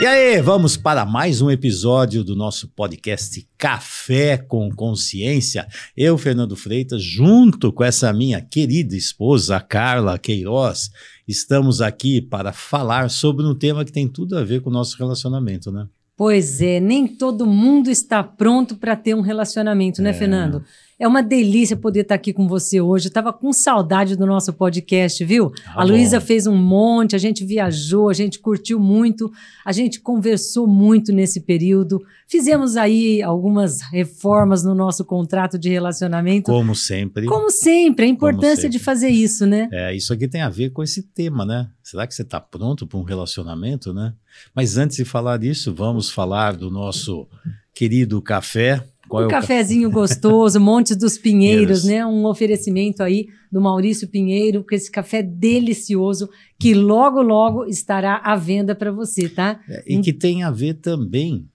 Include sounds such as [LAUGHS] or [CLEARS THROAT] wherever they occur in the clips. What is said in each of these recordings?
E aí, vamos para mais um episódio do nosso podcast Café com Consciência. Eu, Fernando Freitas, junto com essa minha querida esposa, Carla Queiroz, estamos aqui para falar sobre um tema que tem tudo a ver com o nosso relacionamento, né? Pois é, nem todo mundo está pronto para ter um relacionamento, né, é. Fernando? É uma delícia poder estar aqui com você hoje. Eu estava com saudade do nosso podcast, viu? Tá a Luísa fez um monte, a gente viajou, a gente curtiu muito, a gente conversou muito nesse período. Fizemos aí algumas reformas no nosso contrato de relacionamento. Como sempre. Como sempre, a importância sempre. de fazer isso, né? É, isso aqui tem a ver com esse tema, né? Será que você está pronto para um relacionamento, né? Mas antes de falar disso, vamos falar do nosso querido café qual um é cafezinho ca... gostoso, Montes dos Pinheiros, Pinheiros, né? Um oferecimento aí do Maurício Pinheiro com esse café delicioso que logo, logo estará à venda para você, tá? É, e um... que tem a ver também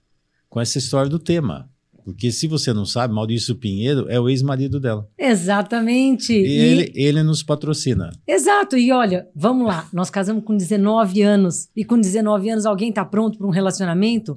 com essa história do tema. Porque se você não sabe, Maurício Pinheiro é o ex-marido dela. Exatamente. E, e... Ele, ele, nos patrocina. Exato. E olha, vamos lá. Nós casamos com 19 anos. E com 19 anos, alguém está pronto para um relacionamento?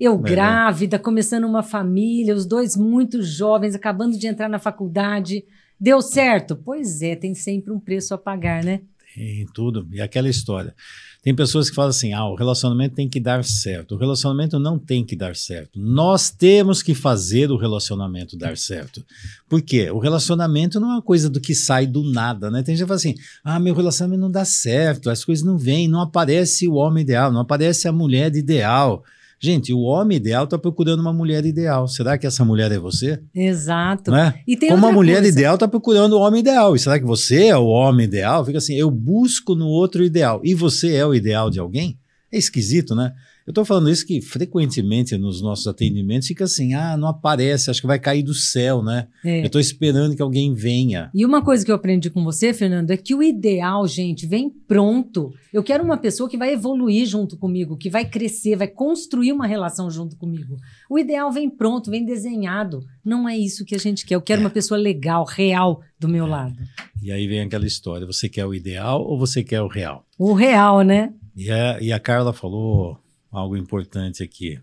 Eu grávida, começando uma família, os dois muito jovens, acabando de entrar na faculdade. Deu certo? Pois é, tem sempre um preço a pagar, né? Tem tudo. E aquela história. Tem pessoas que falam assim: ah, o relacionamento tem que dar certo. O relacionamento não tem que dar certo. Nós temos que fazer o relacionamento dar certo. Por quê? O relacionamento não é uma coisa do que sai do nada, né? Tem gente que fala assim: ah, meu relacionamento não dá certo, as coisas não vêm, não aparece o homem ideal, não aparece a mulher ideal. Gente, o homem ideal está procurando uma mulher ideal. Será que essa mulher é você? Exato. É? E tem Como a mulher coisa. ideal está procurando o homem ideal. E será que você é o homem ideal? Fica assim, eu busco no outro ideal. E você é o ideal de alguém? É esquisito, né? Eu estou falando isso que frequentemente nos nossos atendimentos fica assim: ah, não aparece, acho que vai cair do céu, né? É. Eu estou esperando que alguém venha. E uma coisa que eu aprendi com você, Fernando, é que o ideal, gente, vem pronto. Eu quero uma pessoa que vai evoluir junto comigo, que vai crescer, vai construir uma relação junto comigo. O ideal vem pronto, vem desenhado. Não é isso que a gente quer. Eu quero é. uma pessoa legal, real, do meu é. lado. E aí vem aquela história: você quer o ideal ou você quer o real? O real, né? E a, e a Carla falou algo importante aqui.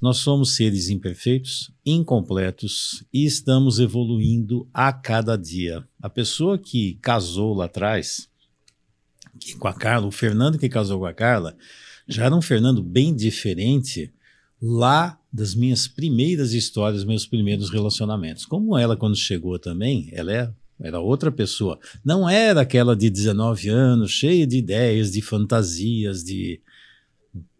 Nós somos seres imperfeitos, incompletos e estamos evoluindo a cada dia. A pessoa que casou lá atrás, que, com a Carla, o Fernando que casou com a Carla, já era um Fernando bem diferente lá das minhas primeiras histórias, meus primeiros relacionamentos. Como ela, quando chegou também, ela é era outra pessoa. Não era aquela de 19 anos, cheia de ideias, de fantasias, de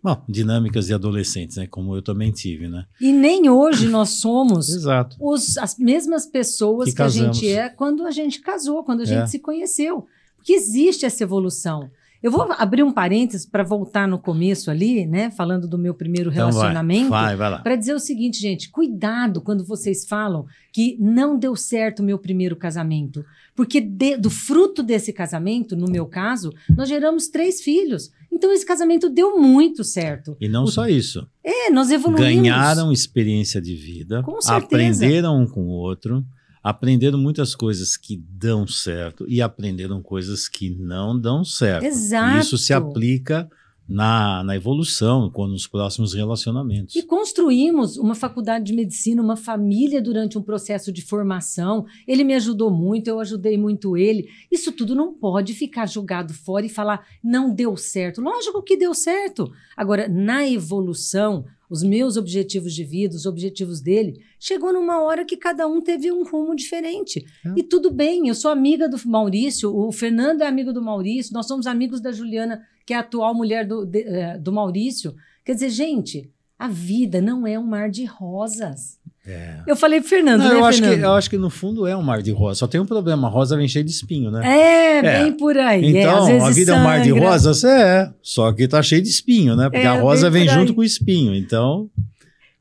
Bom, dinâmicas de adolescentes, né? Como eu também tive, né? E nem hoje nós somos [COUGHS] os, as mesmas pessoas que, que a gente é quando a gente casou, quando a gente é. se conheceu. Porque existe essa evolução. Eu vou abrir um parênteses para voltar no começo ali, né? Falando do meu primeiro então relacionamento. Vai, vai, vai lá. Para dizer o seguinte, gente: cuidado quando vocês falam que não deu certo o meu primeiro casamento. Porque de, do fruto desse casamento, no meu caso, nós geramos três filhos. Então esse casamento deu muito certo. E não o... só isso. É, nós evoluímos. Ganharam experiência de vida, com certeza. aprenderam um com o outro aprenderam muitas coisas que dão certo e aprenderam coisas que não dão certo. Exato. Isso se aplica na, na evolução, quando nos próximos relacionamentos. E construímos uma faculdade de medicina, uma família durante um processo de formação. Ele me ajudou muito, eu ajudei muito ele. Isso tudo não pode ficar jogado fora e falar não deu certo. Lógico que deu certo. Agora, na evolução, os meus objetivos de vida, os objetivos dele, chegou numa hora que cada um teve um rumo diferente. É. E tudo bem, eu sou amiga do Maurício, o Fernando é amigo do Maurício, nós somos amigos da Juliana, que é a atual mulher do, de, eh, do Maurício. Quer dizer, gente, a vida não é um mar de rosas. É. Eu falei pro Fernando, não, né, eu acho Fernando? Que, eu acho que no fundo é um mar de rosa. Só tem um problema, a rosa vem cheia de espinho, né? É, é. bem por aí. É, então, é, a vida sangra. é um mar de rosa, é. Só que tá cheio de espinho, né? Porque é, a rosa vem junto com o espinho, então...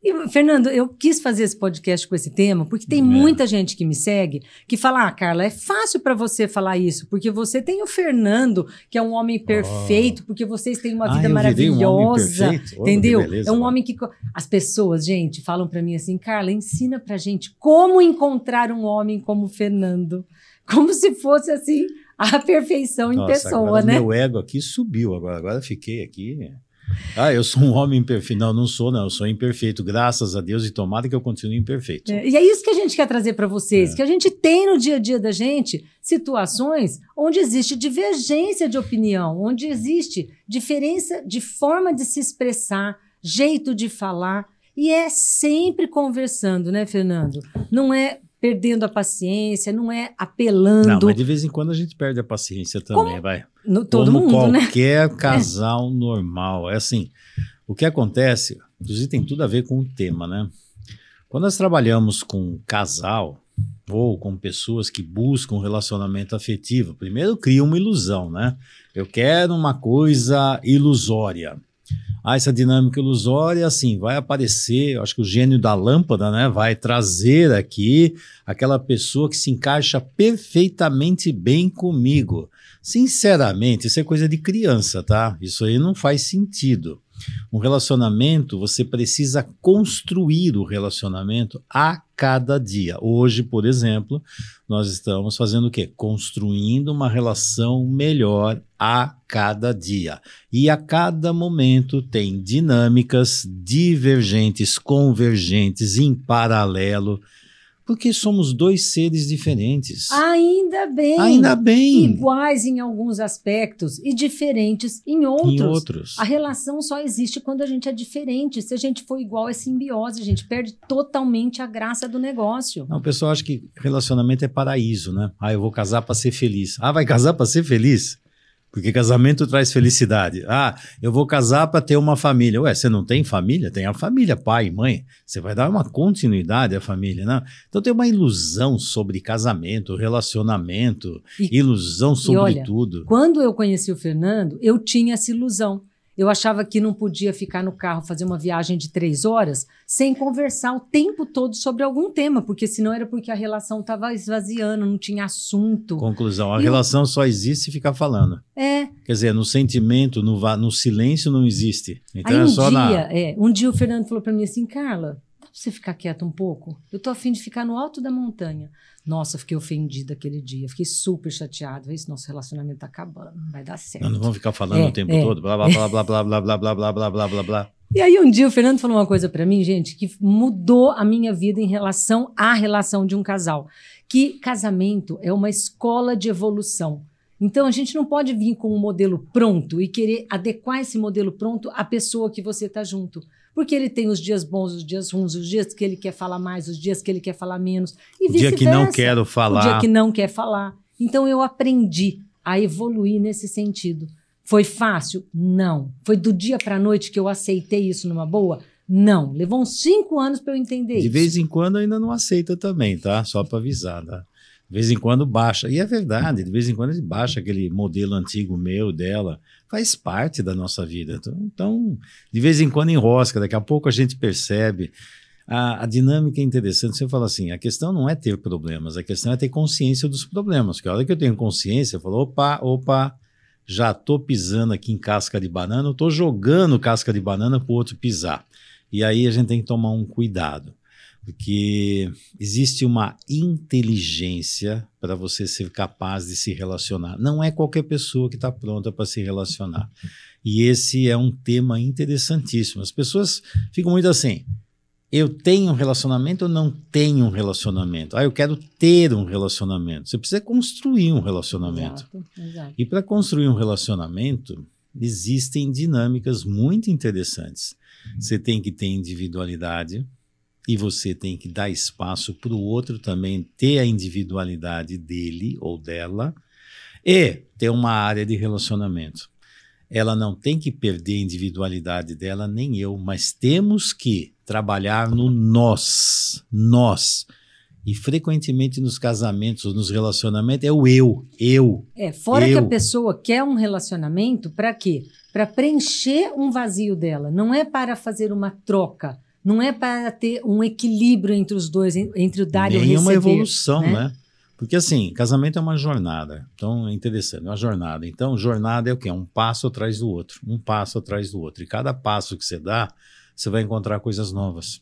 E, Fernando, eu quis fazer esse podcast com esse tema, porque tem é. muita gente que me segue que fala: Ah, Carla, é fácil para você falar isso, porque você tem o Fernando, que é um homem oh. perfeito, oh. porque vocês têm uma ah, vida ah, maravilhosa. Um perfeito. Oh, entendeu? Beleza, é um homem que. As pessoas, gente, falam para mim assim: Carla, ensina pra gente como encontrar um homem como o Fernando. [LAUGHS] Como se fosse assim a perfeição em Nossa, pessoa, né? Meu ego aqui subiu agora, agora fiquei aqui. Ah, eu sou um homem imperfeito. Não, não sou, não. Eu sou imperfeito, graças a Deus e tomada que eu continue imperfeito. É, e é isso que a gente quer trazer para vocês, é. que a gente tem no dia a dia da gente situações onde existe divergência de opinião, onde existe diferença de forma de se expressar, jeito de falar. E é sempre conversando, né, Fernando? Não é perdendo a paciência, não é apelando. Não, mas de vez em quando a gente perde a paciência também, Como? vai. No, todo Como mundo, né? qualquer né? [LAUGHS] casal é. normal. É assim, o que acontece, inclusive tem tudo a ver com o tema, né? Quando nós trabalhamos com casal ou com pessoas que buscam um relacionamento afetivo, primeiro cria uma ilusão, né? Eu quero uma coisa ilusória. Ah, essa dinâmica ilusória, assim, vai aparecer, acho que o gênio da lâmpada, né? Vai trazer aqui aquela pessoa que se encaixa perfeitamente bem comigo. Sinceramente, isso é coisa de criança, tá? Isso aí não faz sentido. Um relacionamento, você precisa construir o relacionamento a cada dia. Hoje, por exemplo, nós estamos fazendo o quê? Construindo uma relação melhor a cada dia. E a cada momento tem dinâmicas divergentes, convergentes, em paralelo porque somos dois seres diferentes. Ainda bem. Ainda bem. Iguais em alguns aspectos e diferentes em outros. Em outros. A relação só existe quando a gente é diferente. Se a gente for igual, é simbiose. A gente perde totalmente a graça do negócio. Não, o pessoal acha que relacionamento é paraíso, né? Ah, eu vou casar para ser feliz. Ah, vai casar para ser feliz? Porque casamento traz felicidade. Ah, eu vou casar para ter uma família. Ué, você não tem família? Tem a família, pai, mãe. Você vai dar uma continuidade à família, né? Então tem uma ilusão sobre casamento, relacionamento, e, ilusão sobre e olha, tudo. Quando eu conheci o Fernando, eu tinha essa ilusão. Eu achava que não podia ficar no carro, fazer uma viagem de três horas, sem conversar o tempo todo sobre algum tema, porque senão era porque a relação estava esvaziando, não tinha assunto. Conclusão: a e relação eu... só existe se ficar falando. É. Quer dizer, no sentimento, no, no silêncio não existe. Então Aí é um só dia, na... é, um dia o Fernando falou para mim assim, Carla, dá para você ficar quieta um pouco? Eu tô afim de ficar no alto da montanha. Nossa, fiquei ofendida aquele dia, fiquei super chateada. Esse nosso relacionamento tá acabando, não vai dar certo. não vamos ficar falando é, o tempo é. todo, blá blá blá blá blá blá blá blá blá blá blá blá blá. E aí um dia o Fernando falou uma coisa para mim, gente, que mudou a minha vida em relação à relação de um casal. Que casamento é uma escola de evolução. Então a gente não pode vir com um modelo pronto e querer adequar esse modelo pronto à pessoa que você está junto porque ele tem os dias bons, os dias ruins, os dias que ele quer falar mais, os dias que ele quer falar menos, e O dia que não quero falar. O dia que não quer falar. Então eu aprendi a evoluir nesse sentido. Foi fácil? Não. Foi do dia para a noite que eu aceitei isso numa boa? Não. Levou uns cinco anos para eu entender De isso. De vez em quando ainda não aceita também, tá? Só para avisar, tá? De vez em quando baixa. E é verdade, de vez em quando ele baixa aquele modelo antigo meu, dela. Faz parte da nossa vida. Então, então, de vez em quando enrosca, daqui a pouco a gente percebe. A, a, dinâmica é interessante. Você fala assim: a questão não é ter problemas, a questão é ter consciência dos problemas. Porque a hora que eu tenho consciência, eu falo: opa, opa, já estou pisando aqui em casca de banana, estou jogando casca de banana para o outro pisar. E aí a gente tem que tomar um cuidado. Porque existe uma inteligência para você ser capaz de se relacionar. Não é qualquer pessoa que está pronta para se relacionar. E esse é um tema interessantíssimo. As pessoas ficam muito assim: eu tenho um relacionamento ou não tenho um relacionamento? Ah, eu quero ter um relacionamento. Você precisa construir um relacionamento. Exato, exato. E para construir um relacionamento, existem dinâmicas muito interessantes. Você tem que ter individualidade, e você tem que dar espaço para o outro também ter a individualidade dele ou dela e ter uma área de relacionamento. Ela não tem que perder a individualidade dela, nem eu, mas temos que trabalhar no nós, nós. E frequentemente nos casamentos, nos relacionamentos, é o eu, eu. É, fora eu. que a pessoa quer um relacionamento para quê? Para preencher um vazio dela, não é para fazer uma troca não é para ter um equilíbrio entre os dois, entre o dar Nem e o receber. uma evolução, né? né? Porque assim, casamento é uma jornada. Então é interessante, é uma jornada. Então, jornada é o quê? Um passo atrás do outro, um passo atrás do outro. E cada passo que você dá, você vai encontrar coisas novas.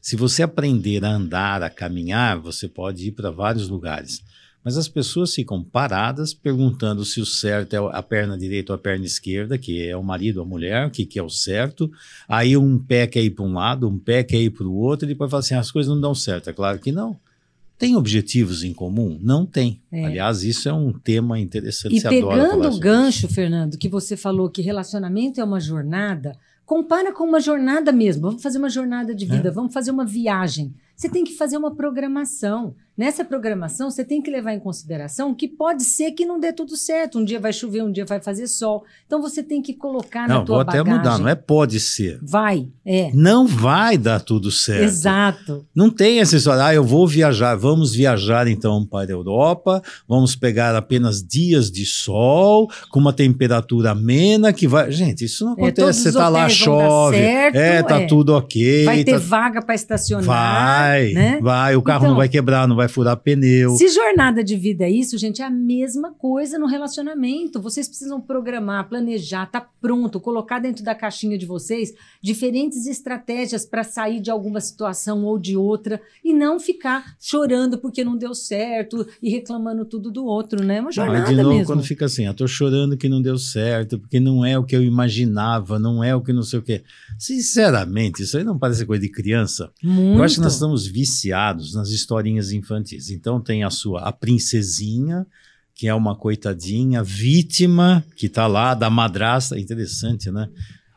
Se você aprender a andar, a caminhar, você pode ir para vários lugares mas as pessoas ficam paradas perguntando se o certo é a perna direita ou a perna esquerda, que é o marido ou a mulher, o que, que é o certo. Aí um pé quer ir para um lado, um pé quer ir para o outro, e depois fala assim: ah, as coisas não dão certo. É claro que não. Tem objetivos em comum? Não tem. É. Aliás, isso é um tema interessante. E Você pegando o gancho, isso. Fernando, que você falou que relacionamento é uma jornada, compara com uma jornada mesmo. Vamos fazer uma jornada de é. vida, é. vamos fazer uma viagem. Você tem que fazer uma programação. Nessa programação, você tem que levar em consideração que pode ser que não dê tudo certo. Um dia vai chover, um dia vai fazer sol. Então você tem que colocar não, na tua bagagem. Não, vou até mudar, não é pode ser. Vai, é. Não vai dar tudo certo. Exato. Não tem essa história, ah, eu vou viajar, vamos viajar então para a Europa, vamos pegar apenas dias de sol, com uma temperatura amena que vai... Gente, isso não é, acontece, é, você está lá, chove, certo, é, tá é. tudo ok. Vai ter tá vaga para estacionar. Vai, Vai, né? vai. O carro então, não vai quebrar, não vai furar pneu. Se jornada de vida é isso, gente, é a mesma coisa no relacionamento. Vocês precisam programar, planejar, tá pronto, colocar dentro da caixinha de vocês diferentes estratégias para sair de alguma situação ou de outra e não ficar chorando porque não deu certo e reclamando tudo do outro, né? É uma jornada não, de novo, mesmo. quando fica assim, eu ah, tô chorando que não deu certo, porque não é o que eu imaginava, não é o que não sei o quê. Sinceramente, isso aí não parece coisa de criança. Muito. Eu acho que nós estamos viciados nas historinhas infantis. Então tem a sua a princesinha, que é uma coitadinha, vítima, que está lá, da madrasta. Interessante, né?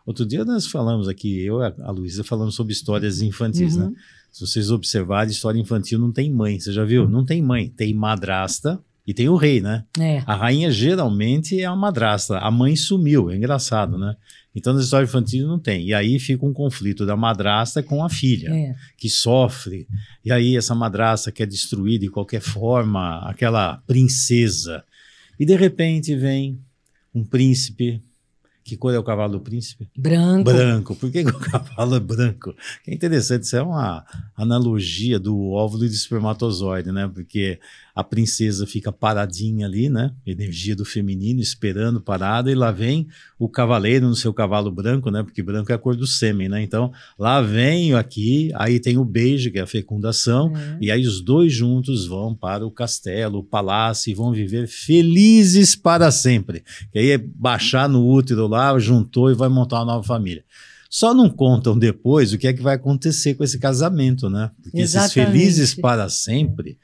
Outro dia nós falamos aqui, eu e a Luísa falamos sobre histórias infantis, né? uhum. né? Se vocês observarem, história infantil não tem mãe, você já viu? Não tem mãe, tem madrasta e tem o rei, né? É. A rainha geralmente é a madrasta, a mãe sumiu, é engraçado, né? Então, nas histórias infantis não tem. E aí fica um conflito da madrasta com a filha, é. que sofre. E aí essa madrasta quer destruir de qualquer forma aquela princesa. E de repente vem um príncipe. Que cor é o cavalo do príncipe? Branco. Branco. Por que, que o cavalo é branco? É interessante, isso é uma analogia do óvulo e do espermatozoide, né? Porque a princesa fica paradinha ali, né? Energia do feminino esperando parada e lá vem o cavaleiro no seu cavalo branco, né? Porque branco é a cor do sêmen, né? Então, lá vem aqui, aí tem o beijo, que é a fecundação, é. e aí os dois juntos vão para o castelo, o palácio e vão viver felizes para sempre. Que aí é baixar no útero lá, juntou e vai montar uma nova família. Só não contam depois o que é que vai acontecer com esse casamento, né? Porque Exatamente. esses felizes para sempre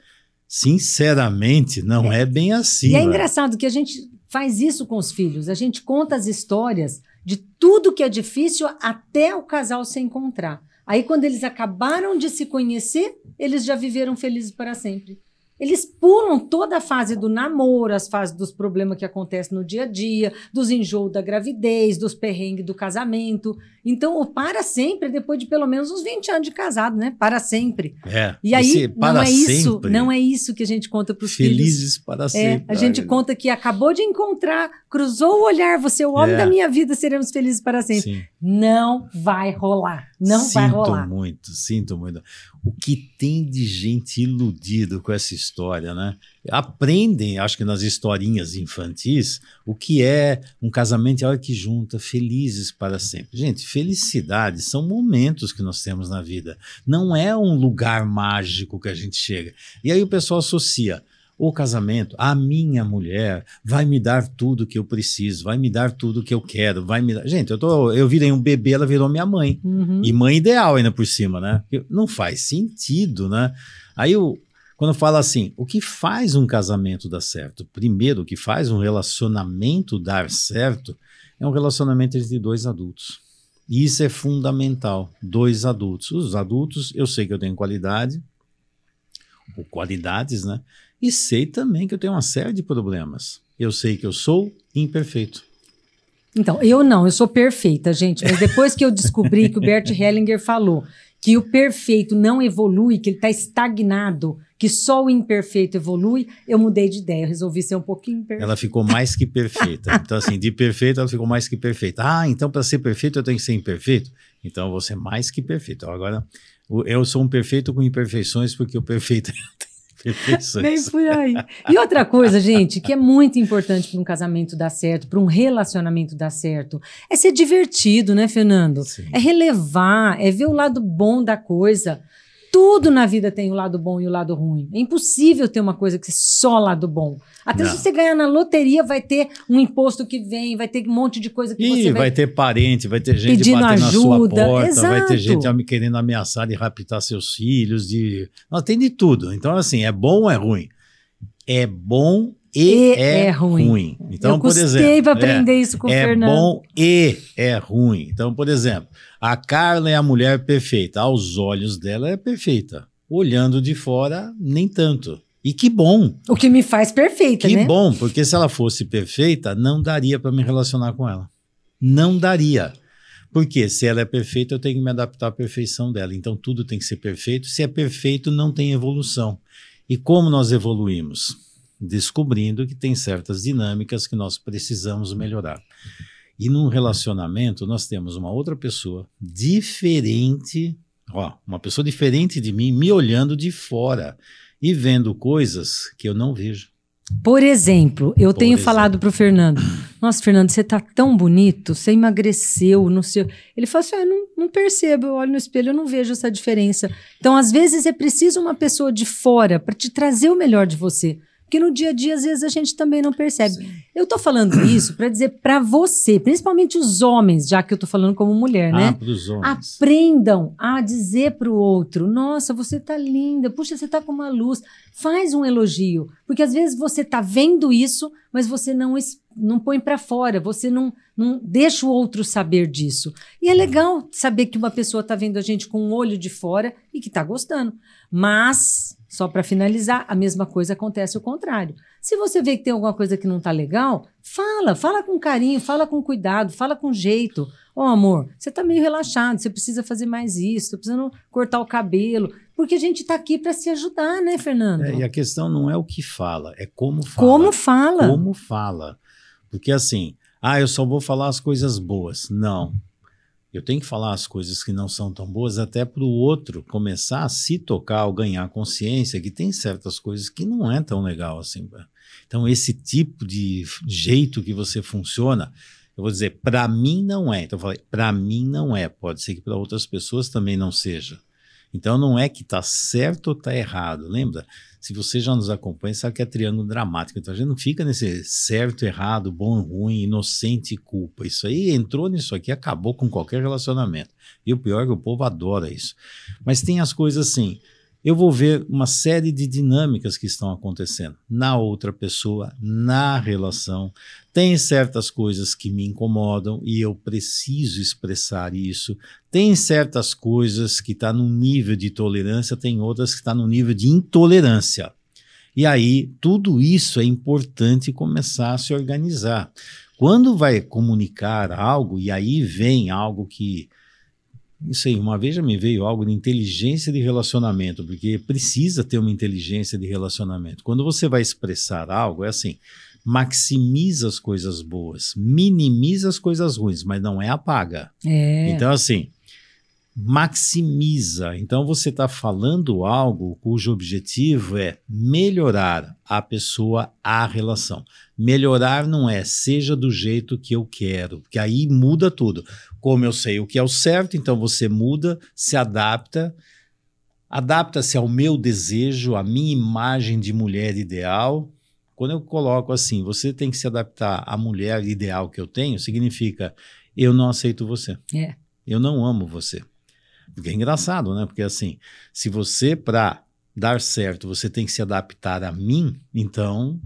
Sinceramente, não é, é bem assim. E é né? engraçado que a gente faz isso com os filhos. A gente conta as histórias de tudo que é difícil até o casal se encontrar. Aí, quando eles acabaram de se conhecer, eles já viveram felizes para sempre. Eles pulam toda a fase do namoro, as fases dos problemas que acontecem no dia a dia, dos enjoos da gravidez, dos perrengues do casamento. Então, o para sempre depois de pelo menos uns 20 anos de casado, né? Para sempre. É. E aí, não é sempre, isso, não é isso que a gente conta para os filhos. Felizes para é, sempre. A gente né? conta que acabou de encontrar, cruzou o olhar, você é o homem é. da minha vida, seremos felizes para sempre. Sim. Não vai rolar. Não sinto vai rolar. Sinto muito, sinto muito. O que tem de gente iludido com essa história? história, né? Aprendem, acho que nas historinhas infantis, o que é um casamento e a hora que junta, felizes para sempre. Gente, felicidade são momentos que nós temos na vida. Não é um lugar mágico que a gente chega. E aí o pessoal associa o casamento, a minha mulher vai me dar tudo que eu preciso, vai me dar tudo que eu quero, vai me dar. Gente, eu, tô, eu virei um bebê, ela virou minha mãe. Uhum. E mãe ideal ainda por cima, né? Não faz sentido, né? Aí o, quando fala assim, o que faz um casamento dar certo? Primeiro, o que faz um relacionamento dar certo é um relacionamento entre dois adultos. E isso é fundamental, dois adultos. Os adultos, eu sei que eu tenho qualidade, ou qualidades, né? E sei também que eu tenho uma série de problemas. Eu sei que eu sou imperfeito. Então, eu não, eu sou perfeita, gente. Mas depois que eu descobri que o Bert Hellinger falou que o perfeito não evolui, que ele está estagnado, que só o imperfeito evolui, eu mudei de ideia, eu resolvi ser um pouquinho imperfeita. Ela ficou mais que perfeita. [LAUGHS] então, assim, de perfeito, ela ficou mais que perfeita. Ah, então para ser perfeito eu tenho que ser imperfeito? Então eu vou ser mais que perfeito. Agora, eu sou um perfeito com imperfeições, porque o perfeito [LAUGHS] tem imperfeições. Nem por aí. E outra coisa, gente, que é muito importante para um casamento dar certo, para um relacionamento dar certo, é ser divertido, né, Fernando? Sim. É relevar, é ver o lado bom da coisa. Tudo na vida tem o lado bom e o lado ruim. É impossível ter uma coisa que é só lado bom. Até Não. se você ganhar na loteria, vai ter um imposto que vem, vai ter um monte de coisa que Ih, você vai... vai ter parente, vai ter gente pedindo batendo ajuda. na sua porta, Exato. vai ter gente querendo ameaçar de raptar seus filhos, de... Não, tem de tudo. Então, assim, é bom ou é ruim? É bom e, e é, é ruim. ruim. Então, Eu por exemplo, para aprender é, isso com é o Fernando. É bom e é ruim. Então, por exemplo, a Carla é a mulher perfeita. Aos olhos dela é perfeita. Olhando de fora, nem tanto. E que bom. O que me faz perfeita, que né? Que bom, porque se ela fosse perfeita, não daria para me relacionar com ela. Não daria. Porque se ela é perfeita, eu tenho que me adaptar à perfeição dela. Então tudo tem que ser perfeito. Se é perfeito, não tem evolução. E como nós evoluímos? descobrindo que tem certas dinâmicas que nós precisamos melhorar. E num relacionamento, nós temos uma outra pessoa diferente, ó, uma pessoa diferente de mim, me olhando de fora e vendo coisas que eu não vejo. Por exemplo, eu Por tenho exemplo. falado para o Fernando: Nossa, Fernando, você está tão bonito, você emagreceu, não sei. Ele fala assim: ah, não, não percebo, eu olho no espelho, eu não vejo essa diferença. Então, às vezes, é preciso uma pessoa de fora para te trazer o melhor de você. Porque no dia a dia, às vezes, a gente também não percebe. Sim. Eu tô falando [CLEARS THROAT] isso para dizer para você, principalmente os homens, já que eu tô falando como mulher, né? Ah, pros homens. Aprendam a dizer para o outro: nossa, você tá linda, puxa, você tá com uma luz. Faz um elogio. Porque às vezes você tá vendo isso, mas você não, não põe para fora, você não, não deixa o outro saber disso. E é legal saber que uma pessoa tá vendo a gente com o um olho de fora e que tá gostando. Mas só para finalizar, a mesma coisa acontece o contrário. Se você vê que tem alguma coisa que não está legal, fala, fala com carinho, fala com cuidado, fala com jeito. Ô oh, amor, você está meio relaxado, você precisa fazer mais isso, tô precisando cortar o cabelo, porque a gente está aqui para se ajudar, né, Fernando? É, e a questão não é o que fala, é como fala. Como fala? Como fala? Porque assim, ah, eu só vou falar as coisas boas. Não. Eu tenho que falar as coisas que não são tão boas até para o outro começar a se tocar ou ganhar consciência que tem certas coisas que não é tão legal assim. Né? Então, esse tipo de jeito que você funciona, eu vou dizer, para mim não é. Então, eu falei, para mim não é. Pode ser que para outras pessoas também não seja. Então, não é que está certo ou está errado, lembra? Se você já nos acompanha, sabe que é triângulo dramático. Então a gente não fica nesse certo, errado, bom, ruim, inocente e culpa. Isso aí entrou nisso aqui, acabou com qualquer relacionamento. E o pior é que o povo adora isso. Mas tem as coisas assim. Eu vou ver uma série de dinâmicas que estão acontecendo na outra pessoa, na relação, tem certas coisas que me incomodam e eu preciso expressar isso. Tem certas coisas que está num nível de tolerância, tem outras que está num nível de intolerância. E aí, tudo isso é importante começar a se organizar. Quando vai comunicar algo, e aí vem algo que. Não sei, uma vez já me veio algo de inteligência de relacionamento, porque precisa ter uma inteligência de relacionamento. Quando você vai expressar algo, é assim: maximiza as coisas boas, minimiza as coisas ruins, mas não é apaga. É. Então, assim, maximiza. Então, você está falando algo cujo objetivo é melhorar a pessoa, a relação. Melhorar não é seja do jeito que eu quero, porque aí muda tudo. Como eu sei o que é o certo, então você muda, se adapta adapta-se ao meu desejo, à minha imagem de mulher ideal, quando eu coloco assim, você tem que se adaptar à mulher ideal que eu tenho, significa eu não aceito você. É. Eu não amo você. Porque é engraçado, né? Porque assim, se você, para dar certo, você tem que se adaptar a mim, então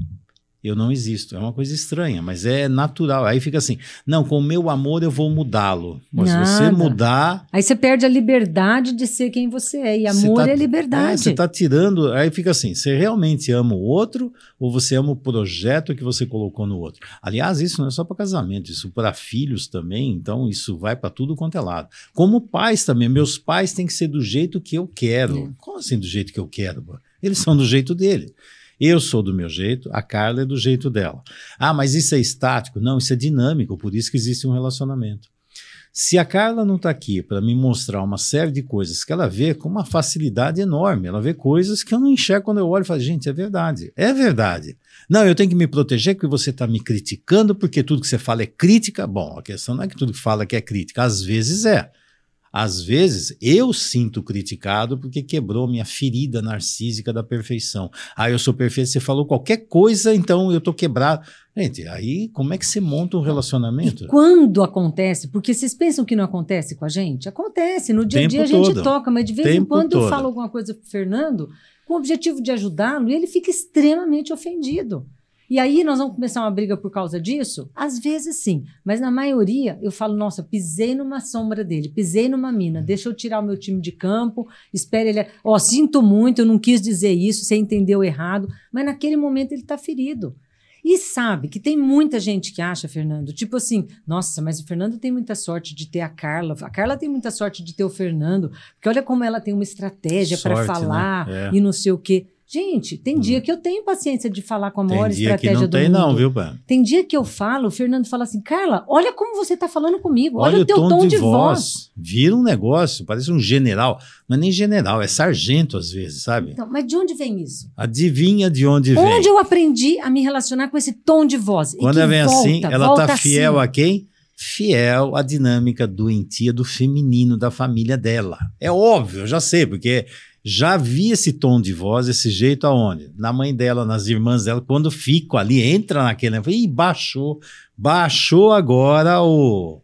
eu não existo. É uma coisa estranha, mas é natural. Aí fica assim: não, com o meu amor eu vou mudá-lo. Mas Nada. você mudar. Aí você perde a liberdade de ser quem você é. E amor tá, é, é liberdade. É, você está tirando. Aí fica assim: você realmente ama o outro ou você ama o projeto que você colocou no outro? Aliás, isso não é só para casamento, isso para filhos também. Então, isso vai para tudo quanto é lado. Como pais também. Meus pais têm que ser do jeito que eu quero. É. Como assim, do jeito que eu quero? Eles são do jeito dele. Eu sou do meu jeito, a Carla é do jeito dela. Ah, mas isso é estático? Não, isso é dinâmico, por isso que existe um relacionamento. Se a Carla não está aqui para me mostrar uma série de coisas que ela vê com uma facilidade enorme, ela vê coisas que eu não enxergo quando eu olho e falo, gente, é verdade, é verdade. Não, eu tenho que me proteger porque você está me criticando, porque tudo que você fala é crítica. Bom, a questão não é que tudo que fala que é crítica, às vezes é. Às vezes eu sinto criticado porque quebrou minha ferida narcísica da perfeição. Ah, eu sou perfeito, você falou qualquer coisa, então eu tô quebrado. Gente, aí como é que você monta um relacionamento? E quando acontece, porque vocês pensam que não acontece com a gente? Acontece, no dia a dia a gente todo. toca, mas de vez Tempo em quando todo. eu falo alguma coisa pro Fernando com o objetivo de ajudá-lo e ele fica extremamente ofendido. E aí nós vamos começar uma briga por causa disso? Às vezes sim, mas na maioria eu falo, nossa, pisei numa sombra dele, pisei numa mina, uhum. deixa eu tirar o meu time de campo, espere ele, ó, oh, sinto muito, eu não quis dizer isso, você entendeu errado, mas naquele momento ele está ferido. E sabe que tem muita gente que acha, Fernando, tipo assim, nossa, mas o Fernando tem muita sorte de ter a Carla, a Carla tem muita sorte de ter o Fernando, porque olha como ela tem uma estratégia para né? falar né? é. e não sei o quê. Gente, tem hum. dia que eu tenho paciência de falar com a maior tem dia estratégia que não do tem, mundo. Não, viu, Pam? Tem dia que eu falo, o Fernando fala assim, Carla, olha como você está falando comigo, olha, olha o teu tom, tom de, de voz. voz. Vira um negócio, parece um general. Não é nem general, é sargento às vezes, sabe? Então, mas de onde vem isso? Adivinha de onde vem. Onde eu aprendi a me relacionar com esse tom de voz? Quando assim, ela vem tá volta, assim, ela está fiel assim. a quem? fiel à dinâmica doentia do feminino da família dela. É óbvio, eu já sei, porque já vi esse tom de voz, esse jeito aonde? Na mãe dela, nas irmãs dela, quando fico ali, entra naquele, e né? baixou, baixou agora o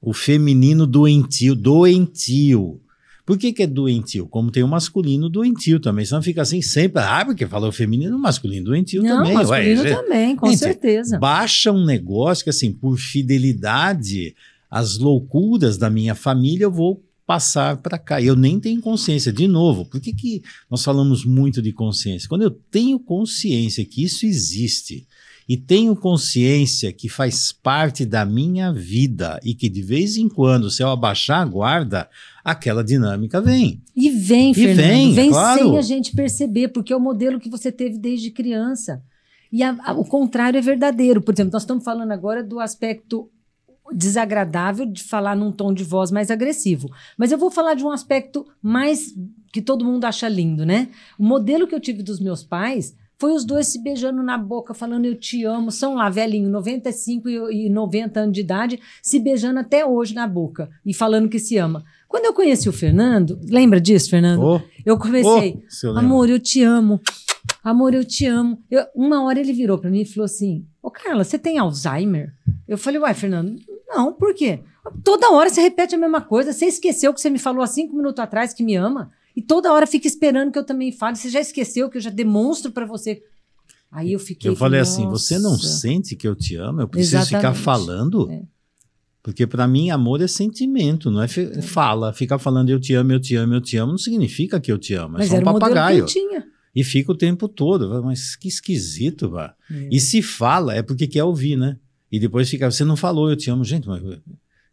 o feminino doentio, doentio. Por que, que é doentio? Como tem o masculino doentio também. Senão fica assim sempre. Ah, porque falou feminino, masculino doentio Não, também. Masculino Ué, também, com gente, certeza. Baixa um negócio que, assim, por fidelidade às loucuras da minha família, eu vou passar para cá. Eu nem tenho consciência. De novo, por que, que nós falamos muito de consciência? Quando eu tenho consciência que isso existe e tenho consciência que faz parte da minha vida e que de vez em quando, se eu abaixar a guarda, aquela dinâmica vem. E vem, e Fernando. Vem, vem claro. sem a gente perceber, porque é o modelo que você teve desde criança. E a, a, o contrário é verdadeiro. Por exemplo, nós estamos falando agora do aspecto desagradável de falar num tom de voz mais agressivo. Mas eu vou falar de um aspecto mais que todo mundo acha lindo, né? O modelo que eu tive dos meus pais foi os dois se beijando na boca, falando eu te amo, são lá velhinho, 95 e 90 anos de idade, se beijando até hoje na boca e falando que se ama. Quando eu conheci o Fernando, lembra disso, Fernando? Oh, eu comecei, oh, amor, eu te amo, amor, eu te amo. Eu, uma hora ele virou para mim e falou assim, ô Carla, você tem Alzheimer? Eu falei, uai, Fernando, não, por quê? Toda hora você repete a mesma coisa. Você esqueceu que você me falou há cinco minutos atrás que me ama. E toda hora fica esperando que eu também fale. Você já esqueceu que eu já demonstro para você. Aí eu fiquei. Eu falei assim, Nossa. assim: você não sente que eu te amo? Eu preciso Exatamente. ficar falando? É. Porque para mim, amor é sentimento, não é, é fala. Ficar falando eu te amo, eu te amo, eu te amo não significa que eu te amo. É mas só um papagaio. E fica o tempo todo. Mas que esquisito, vá. É. E se fala é porque quer ouvir, né? E depois ficava, você não falou, eu te amo. Gente, mas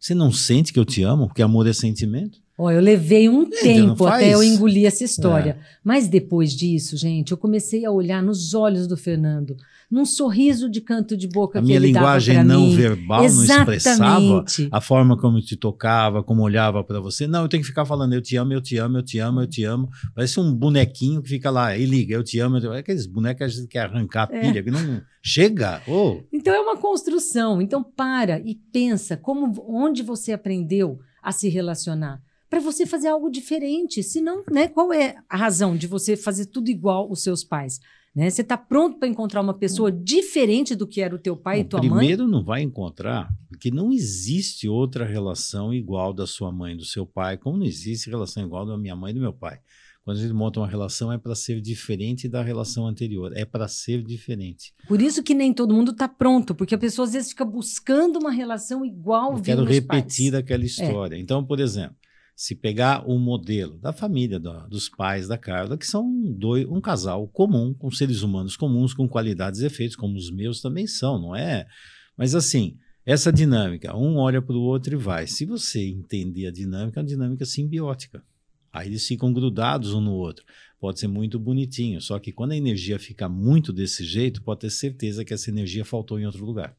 você não sente que eu te amo? Porque amor é sentimento? Ó, eu levei um é, tempo faz. até eu engolir essa história. É. Mas depois disso, gente, eu comecei a olhar nos olhos do Fernando, num sorriso de canto de boca a que minha linguagem não mim. verbal Exatamente. não expressava a forma como eu te tocava, como olhava para você. Não, eu tenho que ficar falando eu te amo, eu te amo, eu te amo, eu te amo. Parece um bonequinho que fica lá e liga, eu te amo. Eu te amo. É aqueles bonecos que a gente quer arrancar a é. pilha, é. que não chega. Oh. Então é uma construção. Então para e pensa como onde você aprendeu a se relacionar para você fazer algo diferente. Senão, né, qual é a razão de você fazer tudo igual os seus pais? Né? Você está pronto para encontrar uma pessoa hum. diferente do que era o teu pai Bom, e tua primeiro mãe? Primeiro não vai encontrar, porque não existe outra relação igual da sua mãe e do seu pai, como não existe relação igual da minha mãe e do meu pai. Quando a gente monta uma relação, é para ser diferente da relação anterior. É para ser diferente. Por isso que nem todo mundo está pronto, porque a pessoa às vezes fica buscando uma relação igual. Eu quero repetir pais. aquela é. história. É. Então, por exemplo, se pegar o modelo da família, do, dos pais da Carla, que são dois, um casal comum, com seres humanos comuns, com qualidades e efeitos, como os meus também são, não é? Mas assim, essa dinâmica, um olha para o outro e vai. Se você entender a dinâmica, é uma dinâmica simbiótica. Aí eles ficam grudados um no outro. Pode ser muito bonitinho, só que quando a energia fica muito desse jeito, pode ter certeza que essa energia faltou em outro lugar.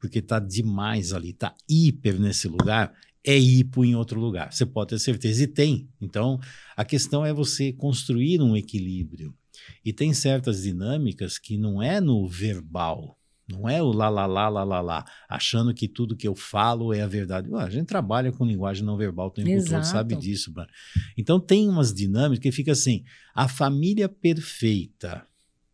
Porque está demais ali, está hiper nesse lugar é hipo em outro lugar. Você pode ter certeza, e tem. Então, a questão é você construir um equilíbrio. E tem certas dinâmicas que não é no verbal, não é o lá, lá, lá, lá, lá, lá, achando que tudo que eu falo é a verdade. Ué, a gente trabalha com linguagem não verbal, tem um todo, sabe disso. Mano. Então, tem umas dinâmicas que fica assim, a família perfeita.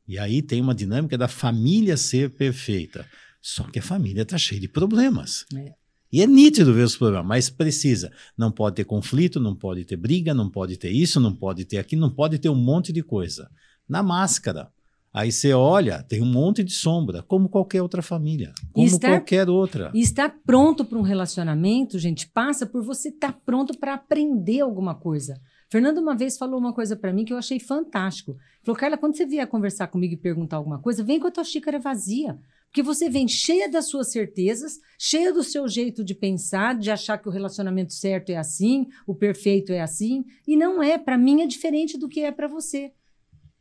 E aí tem uma dinâmica da família ser perfeita. Só que a família está cheia de problemas. É. E é nítido ver os problemas, mas precisa. Não pode ter conflito, não pode ter briga, não pode ter isso, não pode ter aquilo, não pode ter um monte de coisa. Na máscara, Aí você olha, tem um monte de sombra, como qualquer outra família, como estar, qualquer outra. E estar pronto para um relacionamento, gente, passa por você estar tá pronto para aprender alguma coisa. Fernando uma vez falou uma coisa para mim que eu achei fantástico. Falou, Carla, quando você vier conversar comigo e perguntar alguma coisa, vem com a tua xícara vazia. Porque você vem cheia das suas certezas, cheia do seu jeito de pensar, de achar que o relacionamento certo é assim, o perfeito é assim, e não é. Para mim é diferente do que é para você.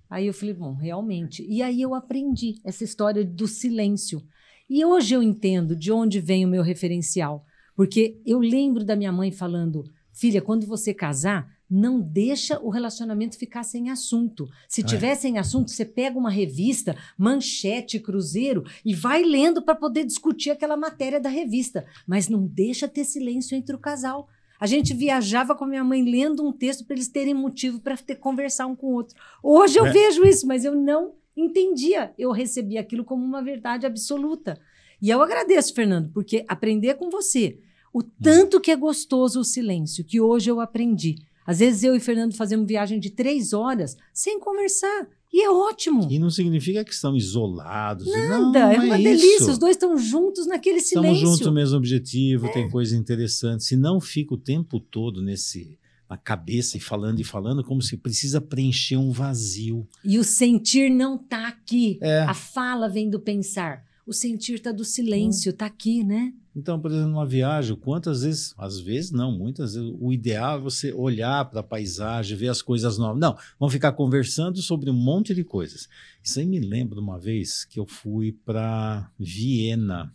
Aí eu falei, bom, realmente. E aí eu aprendi essa história do silêncio. E hoje eu entendo de onde vem o meu referencial, porque eu lembro da minha mãe falando: filha, quando você casar, não deixa o relacionamento ficar sem assunto. Se é. tiver é. sem assunto, você pega uma revista, manchete, cruzeiro e vai lendo para poder discutir aquela matéria da revista, mas não deixa ter silêncio entre o casal. A gente viajava com a minha mãe lendo um texto para eles terem motivo para ter conversar um com o outro. Hoje eu é. vejo isso, mas eu não entendia. Eu recebi aquilo como uma verdade absoluta. E eu agradeço, Fernando, porque aprender com você o hum. tanto que é gostoso o silêncio, que hoje eu aprendi. Às vezes eu e Fernando fazemos viagem de três horas sem conversar. E é ótimo. E não significa que estão isolados. Nada, é não, não é uma delícia. Os dois estão juntos naquele silêncio. Estamos juntos, no mesmo objetivo, é. tem coisa interessante. Se não fica o tempo todo nesse na cabeça e falando e falando, como se precisa preencher um vazio. E o sentir não está aqui. É. A fala vem do pensar o sentir está do silêncio, está hum. aqui, né? Então, por exemplo, numa viagem, quantas vezes, às vezes não, muitas vezes, o ideal é você olhar para a paisagem, ver as coisas novas. Não, vamos ficar conversando sobre um monte de coisas. Isso aí me lembra uma vez que eu fui para Viena.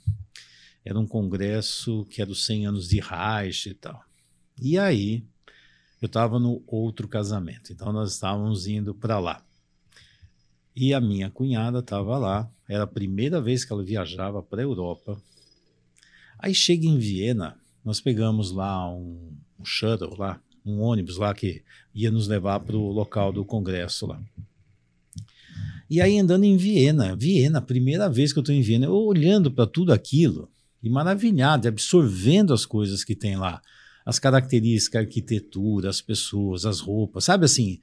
Era um congresso que era os 100 anos de Reich e tal. E aí, eu estava no outro casamento, então nós estávamos indo para lá. E a minha cunhada estava lá, era a primeira vez que ela viajava para a Europa. Aí chega em Viena, nós pegamos lá um, um shuttle lá, um ônibus lá que ia nos levar para o local do congresso lá. E aí andando em Viena, Viena, primeira vez que eu estou em Viena, eu olhando para tudo aquilo e maravilhado, absorvendo as coisas que tem lá, as características, a arquitetura, as pessoas, as roupas, sabe assim,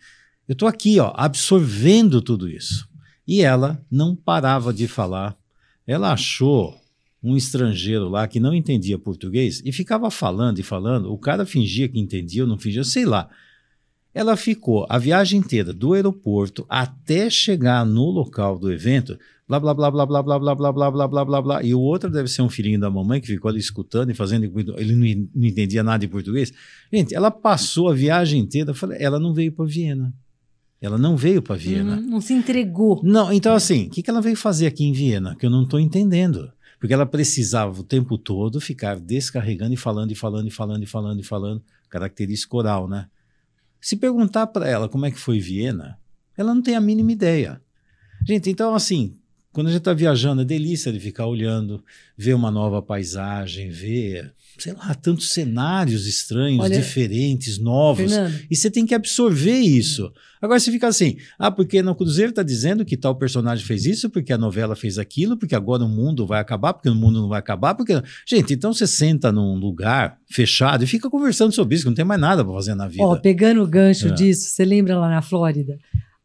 eu estou aqui, ó, absorvendo tudo isso. E ela não parava de falar. Ela achou um estrangeiro lá que não entendia português e ficava falando e falando. O cara fingia que entendia ou não fingia, sei lá. Ela ficou a viagem inteira do aeroporto até chegar no local do evento, blá blá blá blá blá blá blá blá blá blá blá blá blá. E o outro deve ser um filhinho da mamãe que ficou ali escutando e fazendo. Ele não, entendia nada de português. Gente, ela passou a viagem inteira, ela não veio para Viena. Ela não veio para Viena. Não, uhum, não, se entregou. Não, então assim, o que, que ela veio fazer aqui em Viena? Que eu não estou entendendo. Porque ela precisava o tempo todo ficar descarregando e falando e falando e falando e falando e falando. Característica oral, né? Se perguntar para ela como é que foi Viena, ela não tem a mínima ideia. Gente, então assim, quando a gente está viajando, é delícia de ficar olhando, ver uma nova paisagem, ver sei lá, tantos cenários estranhos, Olha, diferentes, novos. Fernando. E você tem que absorver isso. Agora, você fica assim, ah, porque no Cruzeiro está dizendo que tal personagem fez isso, porque a novela fez aquilo, porque agora o mundo vai acabar, porque o mundo não vai acabar, porque. Gente, então você senta num lugar fechado e fica conversando sobre isso, que não tem mais nada para fazer na vida. Ó, pegando o gancho é. disso, você lembra lá na Flórida?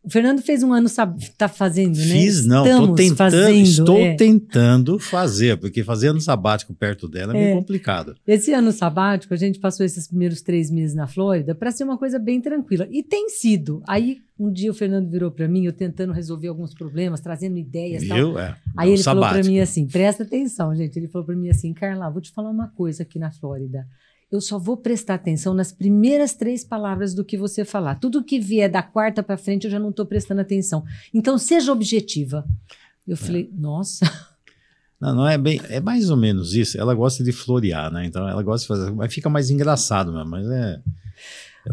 O Fernando fez um ano, sabe, tá fazendo, né? Fiz, não. Estamos tô tentando, fazendo, estou é. tentando fazer, porque fazer ano sabático perto dela é, é, meio complicado. Esse ano sabático, a gente passou esses primeiros três meses na Flórida para ser uma coisa bem tranquila. E tem sido. Aí, um dia o Fernando virou para mim, eu tentando resolver alguns problemas, trazendo ideias e tal. É, é, Aí ele sabático. falou para mim assim, presta atenção, gente. Ele falou para mim assim, Carla, vou te falar uma coisa aqui na Flórida eu só vou prestar atenção nas primeiras três palavras do que você falar. Tudo que vier da quarta para frente, eu já não estou prestando atenção. Então, seja objetiva. Eu é. falei, nossa. Não, não é bem, é mais ou menos isso. Ela gosta de florear, né? Então, ela gosta de fazer, mas fica mais engraçado mesmo, mas é.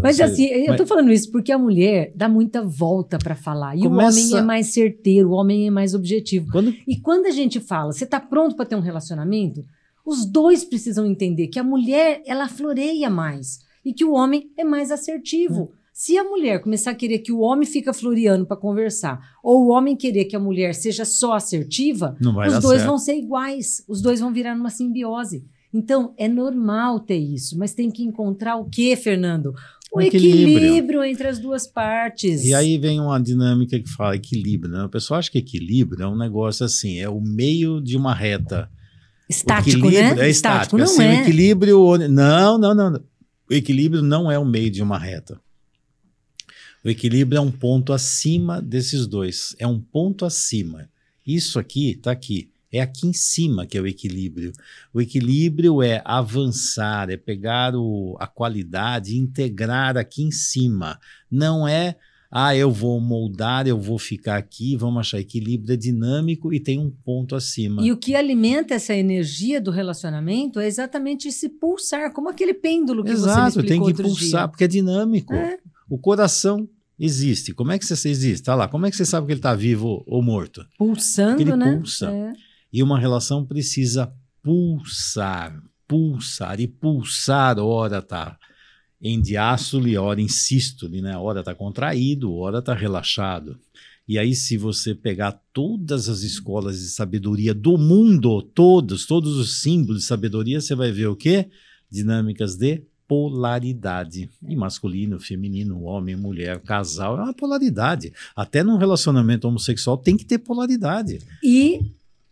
Mas assim, mas... eu tô falando isso porque a mulher dá muita volta para falar. E Começa... o homem é mais certeiro, o homem é mais objetivo. Quando... E quando a gente fala, você tá pronto para ter um relacionamento? Os dois precisam entender que a mulher ela floreia mais e que o homem é mais assertivo. Hum. Se a mulher começar a querer que o homem fica floreando para conversar, ou o homem querer que a mulher seja só assertiva, os dois certo. vão ser iguais, os dois vão virar numa simbiose. Então, é normal ter isso, mas tem que encontrar o que, Fernando? O equilíbrio. equilíbrio. entre as duas partes. E aí vem uma dinâmica que fala equilíbrio. Né? O pessoal acha que equilíbrio é um negócio assim, é o meio de uma reta estático, né? É estático. estático. É não assim, é. O equilíbrio. Não, não, não. O equilíbrio não é o meio de uma reta. O equilíbrio é um ponto acima desses dois. É um ponto acima. Isso aqui está aqui. É aqui em cima que é o equilíbrio. O equilíbrio é avançar, é pegar o, a qualidade e integrar aqui em cima. Não é ah, eu vou moldar, eu vou ficar aqui, vamos achar equilíbrio, é dinâmico e tem um ponto acima. E o que alimenta essa energia do relacionamento é exatamente esse pulsar, como aquele pêndulo que Exato, você me explicou tem que outro pulsar, dia. porque é dinâmico. É. O coração existe. Como é que você existe? Tá lá. Como é que você sabe que ele está vivo ou morto? Pulsando, ele né? Pulsa. É. E uma relação precisa pulsar, pulsar e pulsar, ora tá em diástole, ora em sístole, né? Ora está contraído, ora está relaxado. E aí, se você pegar todas as escolas de sabedoria do mundo, todos, todos os símbolos de sabedoria, você vai ver o quê? Dinâmicas de polaridade. E masculino, feminino, homem, mulher, casal, é uma polaridade. Até num relacionamento homossexual tem que ter polaridade. E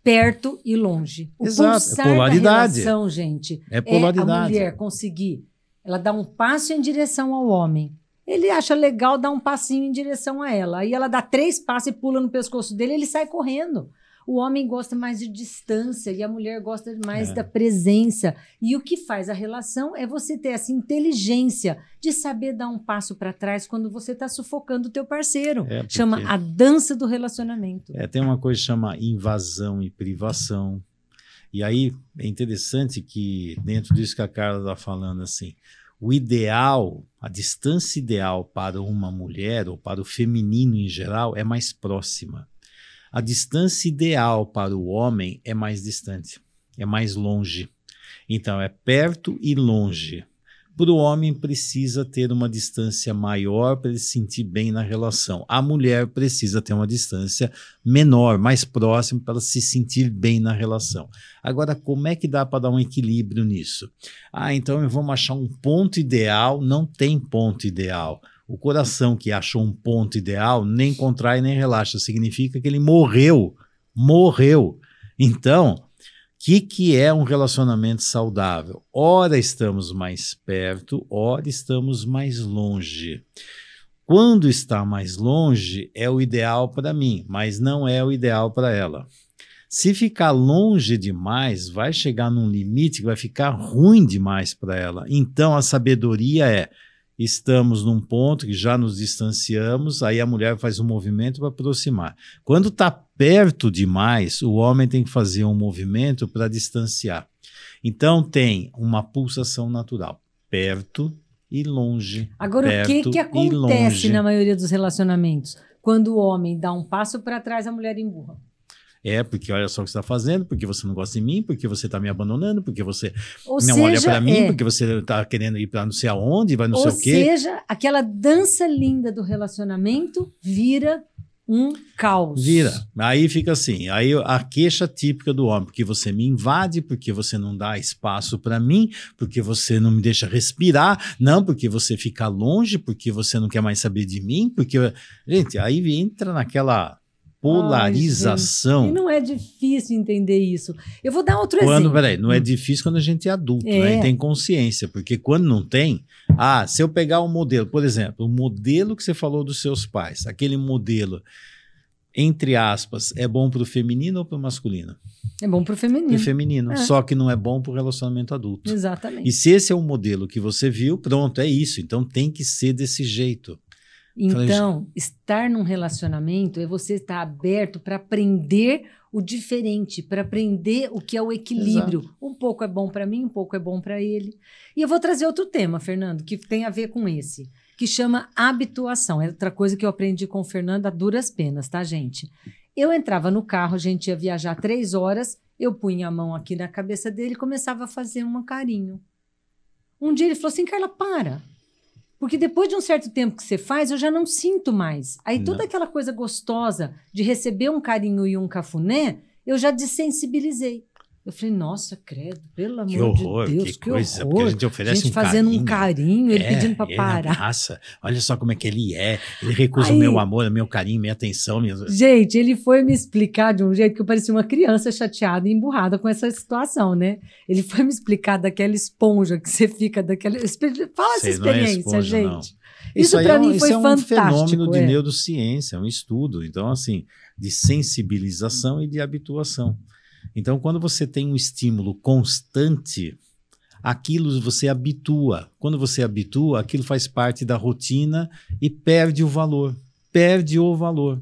perto e longe. O Exato, é polaridade. Relação, gente, é polaridade. É a mulher conseguir ela dá um passo em direção ao homem. Ele acha legal dar um passinho em direção a ela. Aí ela dá três passos e pula no pescoço dele, ele sai correndo. O homem gosta mais de distância e a mulher gosta mais é. da presença. E o que faz a relação é você ter essa inteligência de saber dar um passo para trás quando você está sufocando o teu parceiro. É porque... Chama a dança do relacionamento. É, tem uma coisa que chama invasão e privação. E aí é interessante que, dentro disso que a Carla está falando, assim, o ideal, a distância ideal para uma mulher ou para o feminino em geral é mais próxima. A distância ideal para o homem é mais distante, é mais longe. Então, é perto e longe. Para o homem precisa ter uma distância maior para ele se sentir bem na relação. A mulher precisa ter uma distância menor, mais próxima, para se sentir bem na relação. Agora, como é que dá para dar um equilíbrio nisso? Ah, então vamos achar um ponto ideal. Não tem ponto ideal. O coração que achou um ponto ideal nem contrai nem relaxa. Significa que ele morreu. Morreu. Então, que, que é um relacionamento saudável? Ora estamos mais perto, ora estamos mais longe. Quando está mais longe, é o ideal para mim, mas não é o ideal para ela. Se ficar longe demais, vai chegar num limite que vai ficar ruim demais para ela. Então a sabedoria é estamos num ponto que já nos distanciamos, aí a mulher faz um movimento para aproximar. Quando está perto demais, o homem tem que fazer um movimento para distanciar. Então tem uma pulsação natural, perto e longe. Agora, o que, que acontece na maioria dos relacionamentos? Quando o homem dá um passo para trás, a mulher emburra. É, porque olha só o que você está fazendo, porque você não gosta de mim, porque você está me abandonando, porque você Ou não seja, olha para mim, é. porque você está querendo ir para não sei aonde, vai não Ou sei o quê. Ou seja, aquela dança linda do relacionamento vira um caos. Vira. Aí fica assim, aí a queixa típica do homem, porque você me invade, porque você não dá espaço para mim, porque você não me deixa respirar, não, porque você fica longe, porque você não quer mais saber de mim, porque gente, aí entra naquela polarização. Ai, e não é difícil entender isso. Eu vou dar outro quando, exemplo. Peraí, não é hum. difícil quando a gente é adulto, é. né? E é. tem consciência, porque quando não tem, ah, se eu pegar um modelo, por exemplo, o modelo que você falou dos seus pais, aquele modelo, entre aspas, é bom para o feminino ou para o masculino? É bom para o feminino. Pro feminino, é. só que não é bom para o relacionamento adulto. Exatamente. E se esse é o modelo que você viu, pronto, é isso. Então tem que ser desse jeito. Então, estar num relacionamento é você estar aberto para aprender o diferente, para aprender o que é o equilíbrio. Exato. Um pouco é bom para mim, um pouco é bom para ele. E eu vou trazer outro tema, Fernando, que tem a ver com esse, que chama habituação. É outra coisa que eu aprendi com o Fernando a duras penas, tá, gente? Eu entrava no carro, a gente ia viajar três horas, eu punha a mão aqui na cabeça dele e começava a fazer um carinho. Um dia ele falou assim: Carla, para. Porque depois de um certo tempo que você faz, eu já não sinto mais. Aí não. toda aquela coisa gostosa de receber um carinho e um cafuné, eu já desensibilizei. Eu falei, nossa, credo, pelo amor horror, de Deus, que, que coisa, horror. Porque a gente oferece a gente um fazendo carinho. um carinho, ele é, pedindo para parar. Nossa, olha só como é que ele é. Ele recusa Aí, o meu amor, o meu carinho, minha atenção. Minha... Gente, ele foi me explicar de um jeito que eu parecia uma criança chateada e emburrada com essa situação, né? Ele foi me explicar daquela esponja que você fica, daquela. Fala essa é experiência, é esponja, gente. Não. Isso, isso para é mim foi é um fantástico. fenômeno de é. neurociência, é um estudo. Então, assim, de sensibilização e de habituação. Então, quando você tem um estímulo constante, aquilo você habitua. Quando você habitua, aquilo faz parte da rotina e perde o valor. Perde o valor.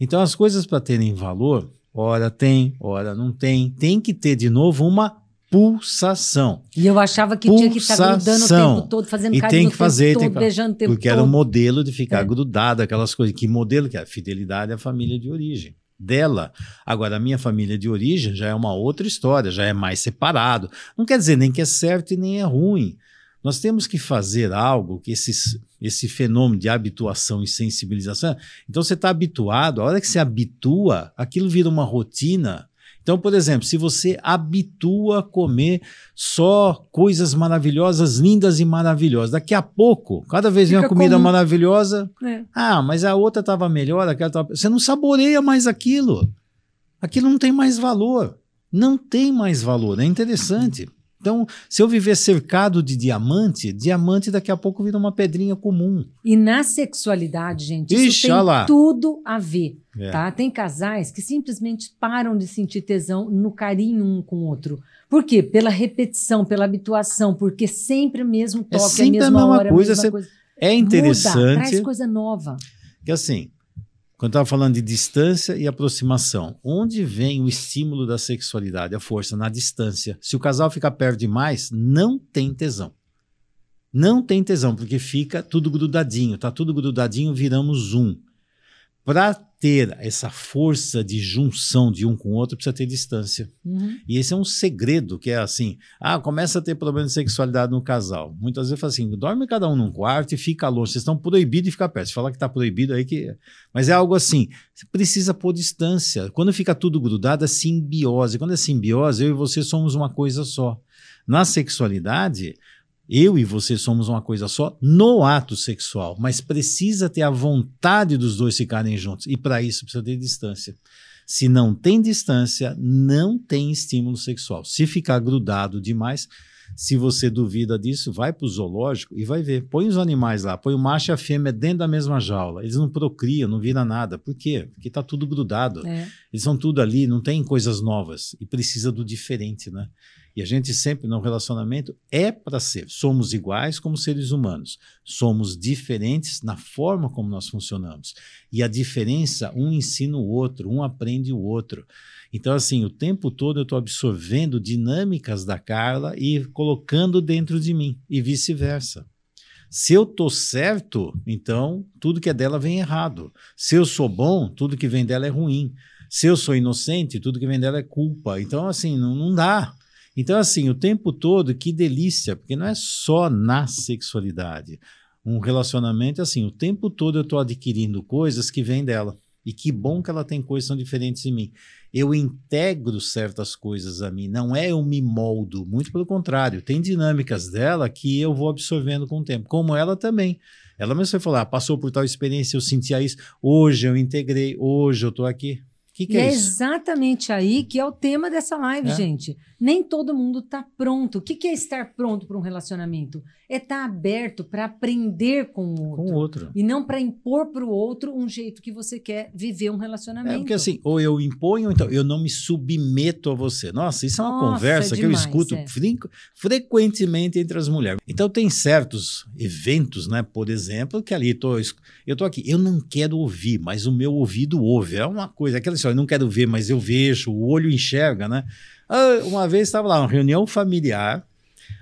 Então, as coisas para terem valor, hora tem, hora não tem, tem que ter de novo uma pulsação. E eu achava que pulsação. tinha que estar grudando o tempo todo, fazendo e tem que fazer, todo, tem que... beijando o tempo porque todo. Porque era um modelo de ficar é. grudado, aquelas coisas. Que modelo que é? Fidelidade à família de origem dela. Agora, a minha família de origem já é uma outra história, já é mais separado. Não quer dizer nem que é certo e nem é ruim. Nós temos que fazer algo que esses, esse fenômeno de habituação e sensibilização. Então, você está habituado, a hora que você habitua, aquilo vira uma rotina então, por exemplo, se você habitua a comer só coisas maravilhosas, lindas e maravilhosas, daqui a pouco, cada vez vem uma comida comum. maravilhosa, é. ah, mas a outra estava melhor, aquela tava... você não saboreia mais aquilo. Aquilo não tem mais valor. Não tem mais valor, é interessante. Então, se eu viver cercado de diamante, diamante daqui a pouco vira uma pedrinha comum. E na sexualidade, gente, isso tem tudo a ver, é. tá? Tem casais que simplesmente param de sentir tesão no carinho um com o outro. Por quê? Pela repetição, pela habituação, porque sempre é o mesmo toque, é sempre a mesma, a mesma hora, coisa, a mesma coisa. É interessante. Muda, traz coisa nova. Que assim, quando estava falando de distância e aproximação, onde vem o estímulo da sexualidade, a força? Na distância. Se o casal ficar perto demais, não tem tesão. Não tem tesão, porque fica tudo grudadinho, tá tudo grudadinho, viramos um para ter essa força de junção de um com o outro, precisa ter distância. Uhum. E esse é um segredo que é assim: ah, começa a ter problema de sexualidade no casal. Muitas vezes fala assim: dorme cada um num quarto e fica longe. Vocês estão proibidos de ficar perto. Se falar que está proibido aí que. É. Mas é algo assim: você precisa pôr distância. Quando fica tudo grudado, é simbiose. Quando é simbiose, eu e você somos uma coisa só. Na sexualidade, eu e você somos uma coisa só no ato sexual, mas precisa ter a vontade dos dois ficarem juntos. E para isso precisa ter distância. Se não tem distância, não tem estímulo sexual. Se ficar grudado demais, se você duvida disso, vai para o zoológico e vai ver. Põe os animais lá, põe o macho e a fêmea dentro da mesma jaula. Eles não procriam, não viram nada. Por quê? Porque está tudo grudado. É. Eles são tudo ali, não tem coisas novas. E precisa do diferente, né? E a gente sempre, no relacionamento, é para ser. Somos iguais como seres humanos. Somos diferentes na forma como nós funcionamos. E a diferença, um ensina o outro, um aprende o outro. Então, assim, o tempo todo eu estou absorvendo dinâmicas da Carla e colocando dentro de mim, e vice-versa. Se eu estou certo, então tudo que é dela vem errado. Se eu sou bom, tudo que vem dela é ruim. Se eu sou inocente, tudo que vem dela é culpa. Então, assim, não, não dá. Então, assim, o tempo todo, que delícia, porque não é só na sexualidade. Um relacionamento, é assim, o tempo todo eu estou adquirindo coisas que vêm dela. E que bom que ela tem coisas tão diferentes em mim. Eu integro certas coisas a mim, não é eu me moldo, muito pelo contrário, tem dinâmicas dela que eu vou absorvendo com o tempo, como ela também. Ela mesmo foi falar, ah, passou por tal experiência, eu sentia isso, hoje eu integrei, hoje eu tô aqui. Que que é, é isso? exatamente aí que é o tema dessa live, é. gente nem todo mundo está pronto. O que, que, é estar pronto para um relacionamento? É estar tá aberto para aprender com o outro. Com o outro. E não para impor para o outro um jeito que você quer viver um relacionamento. É porque assim, ou eu imponho, então eu não me submeto a você. Nossa, isso é uma Nossa, conversa é demais, que eu escuto é. frequentemente entre as mulheres. Então tem certos eventos, né? Por exemplo, que ali tô, eu estou aqui, eu não quero ouvir, mas o meu ouvido ouve. É uma coisa, é aquela história, eu não quero ver, mas eu vejo, o olho enxerga, né? Ah, uma vez estava lá, uma reunião familiar.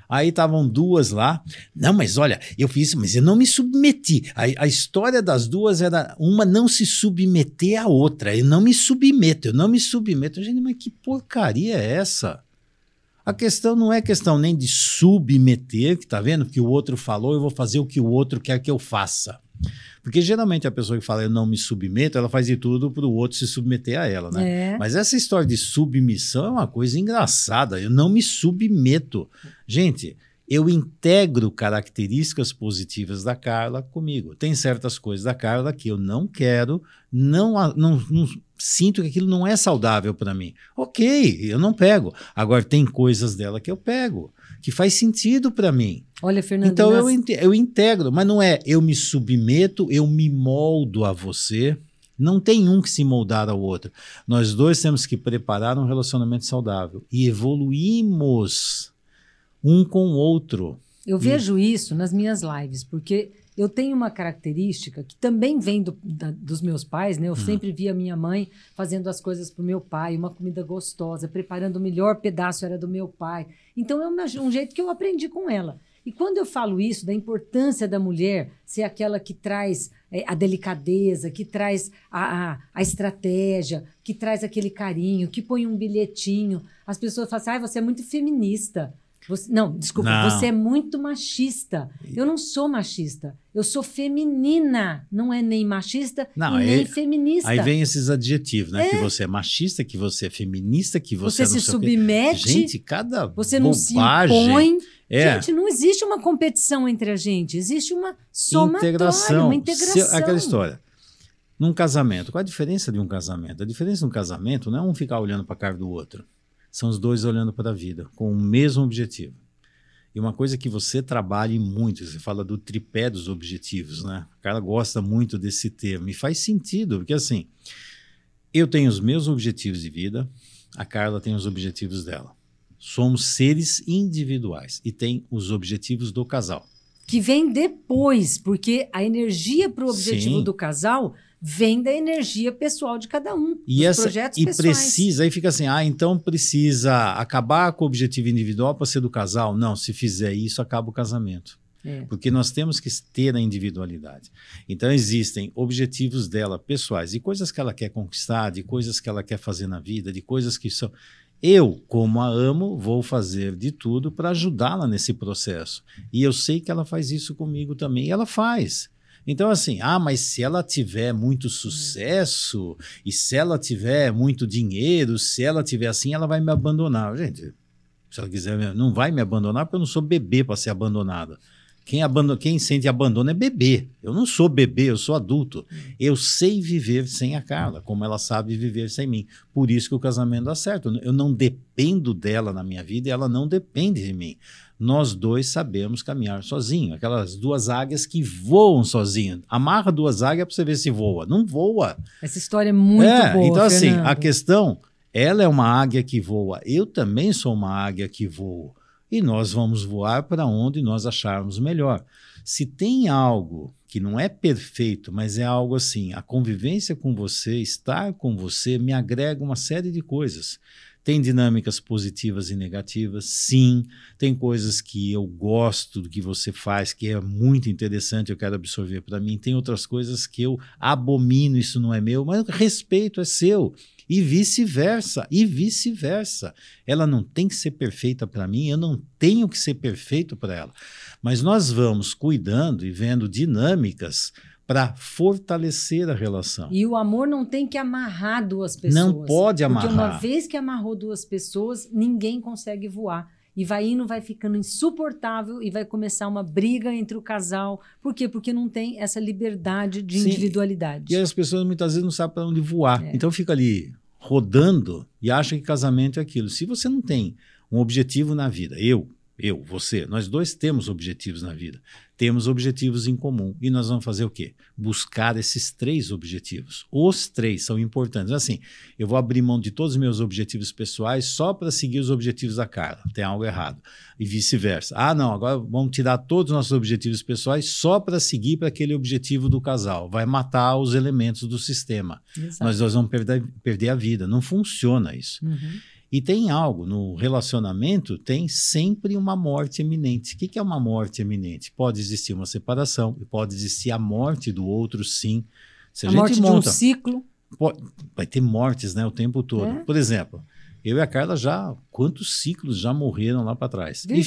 Aí estavam duas lá. Não, mas olha, eu fiz isso, mas eu não me submeti. A, a, história das duas era uma não se submeter à outra. Eu não me submeto, eu não me submeto. Gente, mas que porcaria é essa? A questão não é questão nem de submeter, que tá vendo? Que o outro falou, eu vou fazer o que o outro quer que eu faça. Porque geralmente a pessoa que fala eu não me submeto, ela faz de tudo para o outro se submeter a ela, né? É. Mas essa história de submissão é uma coisa engraçada. Eu não me submeto. Gente, eu integro características positivas da Carla comigo. Tem certas coisas da Carla que eu não quero, não, não, não sinto que aquilo não é saudável para mim. Ok, eu não pego. Agora, tem coisas dela que eu pego que faz sentido para mim. Olha, Fernando. Então eu, eu integro, mas não é eu me submeto, eu me moldo a você. Não tem um que se moldar ao outro. Nós dois temos que preparar um relacionamento saudável e evoluímos um com o outro. Eu vejo isso nas minhas lives, porque eu tenho uma característica que também vem do, da, dos meus pais, né? Eu uhum. sempre via minha mãe fazendo as coisas para o meu pai, uma comida gostosa, preparando o melhor pedaço era do meu pai. Então é um, jeito que eu aprendi com ela. E quando eu falo isso, da importância da mulher ser aquela que traz é, a delicadeza, que traz a, a, a, estratégia, que traz aquele carinho, que põe um bilhetinho, as pessoas falam assim: ah, você é muito feminista. Você, não, desculpa, não. você é muito machista. Eu não sou machista. Eu sou feminina. Não é nem machista não, e nem feminista. Aí vem esses adjetivos, né? É. Que você é machista, que você é feminista, que você, você não se submete. Gente, cada Você bobagem. não se impõe. É. Gente, não existe uma competição entre a gente. Existe uma somatória, integração. uma integração. Se, aquela história num casamento. Qual a diferença de um casamento? A diferença de um casamento não é um ficar olhando para a cara do outro são os dois olhando para a vida, com o mesmo objetivo. E uma coisa que você trabalha muito, você fala do tripé dos objetivos, né? O cara gosta muito desse termo e faz sentido, porque assim, eu tenho os meus objetivos de vida, a Carla tem os objetivos dela. Somos seres individuais e tem os objetivos do casal. Que vem depois, porque a energia para o objetivo Sim. do casal vem da energia pessoal de cada um. E, essa, projetos e pessoais. precisa, aí fica assim: ah, então precisa acabar com o objetivo individual para ser do casal. Não, se fizer isso, acaba o casamento. É. Porque nós temos que ter a individualidade. Então, existem objetivos dela, pessoais, e coisas que ela quer conquistar, de coisas que ela quer fazer na vida, de coisas que são. Eu, como a amo, vou fazer de tudo para ajudá-la nesse processo. E eu sei que ela faz isso comigo também. E ela faz. Então, assim, ah, mas se ela tiver muito hum. sucesso, e se ela tiver muito dinheiro, se ela tiver assim, ela vai me abandonar. Gente, se ela quiser, não vai me abandonar porque eu não sou bebê para ser abandonada. Quem, abandona, quem sente abandono é bebê. Eu não sou bebê, eu sou adulto. Hum. Eu sei viver sem a Carla, como ela sabe viver sem mim. Por isso que o casamento dá certo. Eu não dependo dela na minha vida e ela não depende de mim nós dois sabemos caminhar sozinho. Aquelas duas águias que voam sozinho. Amarra duas águias para você ver se voa. Não voa. Essa história é muito é, boa. Então, assim, a questão: ela é uma águia que voa. Eu também sou uma águia que voa. E nós vamos voar para onde nós acharmos melhor. Se tem algo que não é perfeito, mas é algo assim, a convivência com você, estar com você, me agrega uma série de coisas. Tem dinâmicas positivas e negativas, sim. Tem coisas que eu gosto do que você faz, que é muito interessante, eu quero absorver para mim. Tem outras coisas que eu abomino, isso não é meu, mas respeito é seu. E vice-versa, e vice-versa. Ela não tem que ser perfeita para mim, eu não tenho que ser perfeito para ela. Mas nós vamos cuidando e vendo dinâmicas para fortalecer a relação. E o amor não tem que amarrar duas pessoas. Não pode amarrar. Porque uma vez que amarrou duas pessoas, ninguém consegue voar. E vai indo, vai ficando insuportável e vai começar uma briga entre o casal. Por quê? Porque não tem essa liberdade de Sim. individualidade. E as pessoas muitas vezes não sabem para onde voar. É. Então fica ali rodando e acha que casamento é aquilo. Se você não tem um objetivo na vida, eu, eu, você, nós dois temos objetivos na vida, temos objetivos em comum e nós vamos fazer o quê? Buscar esses três objetivos. Os três são importantes. Assim, eu vou abrir mão de todos os meus objetivos pessoais só para seguir os objetivos da Carla. Tem algo errado. E vice-versa. Ah, não, agora vamos tirar todos os nossos objetivos pessoais só para seguir para aquele objetivo do casal. Vai matar os elementos do sistema. Exato. Nós, vamos perder, perder a vida. Não funciona isso. Uhum. E tem algo, no relacionamento tem sempre uma morte iminente. O que é uma morte iminente? Pode existir uma separação, pode existir a morte do outro, sim. Se a, a morte monta, de um ciclo. Pode, vai ter mortes né, o tempo todo. É? Por exemplo, eu e a Carla já, quantos ciclos já morreram lá para trás? E,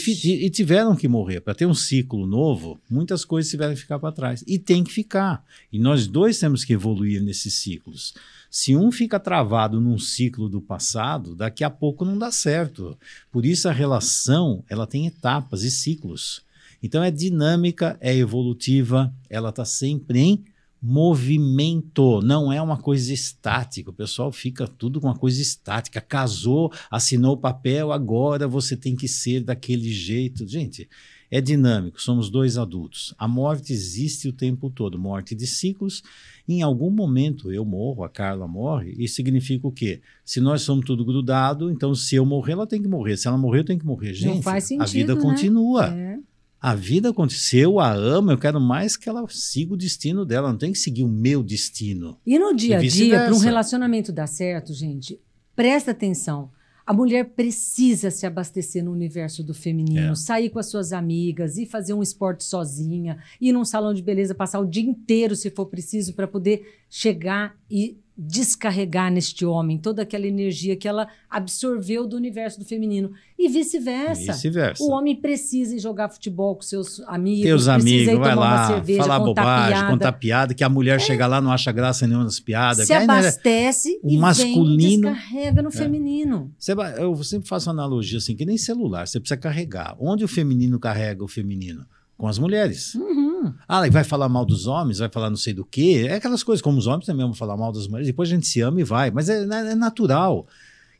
e, tiveram que morrer. Para ter um ciclo novo, muitas coisas tiveram que ficar para trás. E tem que ficar. E nós dois temos que evoluir nesses ciclos. Se um fica travado num ciclo do passado, daqui a pouco não dá certo. Por isso a relação, ela tem etapas e ciclos. Então é dinâmica, é evolutiva, ela está sempre em movimento, não é uma coisa estática. O pessoal fica tudo com uma coisa estática. Casou, assinou o papel, agora você tem que ser daquele jeito. Gente, é dinâmico, somos dois adultos. A morte existe o tempo todo morte de ciclos em algum momento eu morro, a Carla morre, e significa o quê? Se nós somos tudo grudado, então se eu morrer, ela tem que morrer. Se ela morrer, eu tenho que morrer. Gente, Não faz sentido, a vida né? continua. É. A vida aconteceu, a amo, eu quero mais que ela siga o destino dela, não tem que seguir o meu destino. E no dia a dia, para um relacionamento dar certo, gente, presta atenção. A mulher precisa se abastecer no universo do feminino, é. sair com as suas amigas, ir fazer um esporte sozinha, ir num salão de beleza, passar o dia inteiro, se for preciso, para poder chegar e descarregar neste homem toda aquela energia que ela absorveu do universo do feminino e vice-versa. Vice-versa. O homem precisa jogar futebol com seus amigos, Teus amigos, vai lá, cerveja, falar contar bobagem, piada. contar piada, que a mulher é. chega lá não acha graça nenhuma nas piadas. Se né, abastece o e masculino vem, descarrega no é. feminino. eu sempre faço analogia assim, que nem celular, você precisa carregar. Onde o feminino carrega o feminino? Com as mulheres. Uhum. Ah, e vai falar mal dos homens, vai falar não sei do quê. É aquelas coisas como os homens também vão falar mal das mulheres. Depois a gente se ama e vai. Mas é, é natural.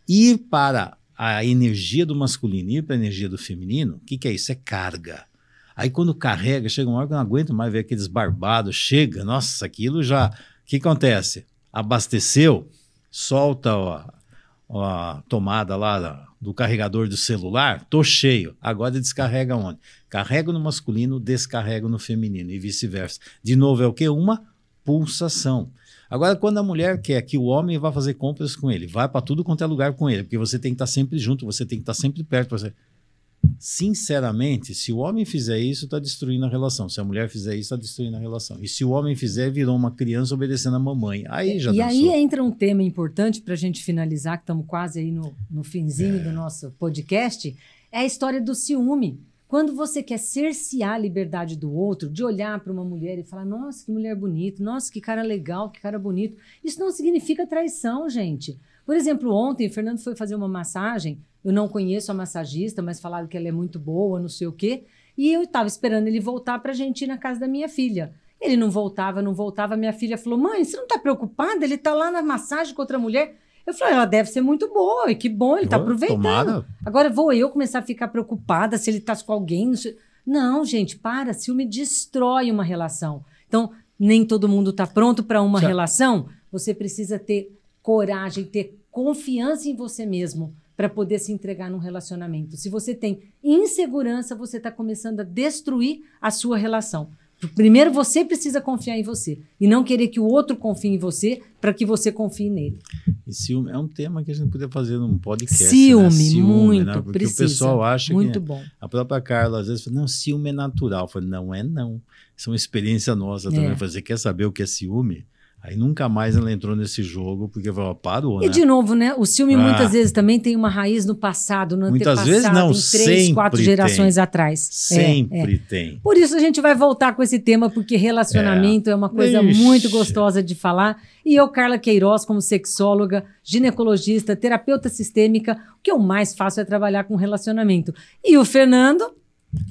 E para a energia do masculino e para a energia do feminino, o que, que é isso? É carga. Aí quando carrega, chega uma hora que eu não aguento mais ver aqueles barbados, chega, nossa, aquilo já. O que acontece? Abasteceu, solta ó, ó, a tomada lá, do carregador do celular, tô cheio. Agora descarrega onde? Carrego no masculino, descarrego no feminino e vice-versa. De novo é o que? Uma pulsação. Agora, quando a mulher quer que o homem vá fazer compras com ele, vai para tudo quanto é lugar com ele, porque você tem que estar tá sempre junto, você tem que estar tá sempre perto. Você sinceramente, se o homem fizer isso, está destruindo a relação. Se a mulher fizer isso, está destruindo a relação. E se o homem fizer, virou uma criança obedecendo a mamãe. Aí já E dançou. aí entra um tema importante para a gente finalizar, que estamos quase aí no, no finzinho é. do nosso podcast, é a história do ciúme. Quando você quer cercear a liberdade do outro, de olhar para uma mulher e falar, nossa, que mulher bonita, nossa, que cara legal, que cara bonito, isso não significa traição, gente. Por exemplo, ontem o Fernando foi fazer uma massagem, eu não conheço a massagista, mas falaram que ela é muito boa, não sei o quê, e eu estava esperando ele voltar para a gente ir na casa da minha filha. Ele não voltava, não voltava, minha filha falou, mãe, você não está preocupada? Ele está lá na massagem com outra mulher? Eu falei, ela deve ser muito boa, e que bom, ele está aproveitando. Tomada. Agora vou eu começar a ficar preocupada se ele está com alguém, não sei... Não, gente, para. Ciúme destrói uma relação. Então, nem todo mundo está pronto para uma certo. relação. Você precisa ter coragem, ter confiança em você mesmo para poder se entregar num relacionamento. Se você tem insegurança, você está começando a destruir a sua relação. Primeiro você precisa confiar em você e não querer que o outro confie em você para que você confie nele. E ciúme é um tema que a gente podia fazer num podcast. Né? Ciúme, né? ciúme muito, né? Porque precisa, o pessoal acha muito que bom. a própria Carla às vezes fala, não, ciúme é natural. Eu falo, não é não. Isso é uma experiência nossa é. também. Você quer saber o que é ciúme? Aí nunca mais ela entrou nesse jogo, porque falou, parou, né? E de novo, né? O filme ah. muitas vezes também tem uma raiz no passado, no Muitas vezes não, em três, quatro gerações atrás. É, sempre é, é. tem. Por isso a gente vai voltar com esse tema, porque relacionamento é, é uma coisa Ixi. muito gostosa de falar. E eu, Carla Queiroz, como sexóloga, ginecologista, terapeuta sistêmica, o que eu mais faço é trabalhar com relacionamento. E o Fernando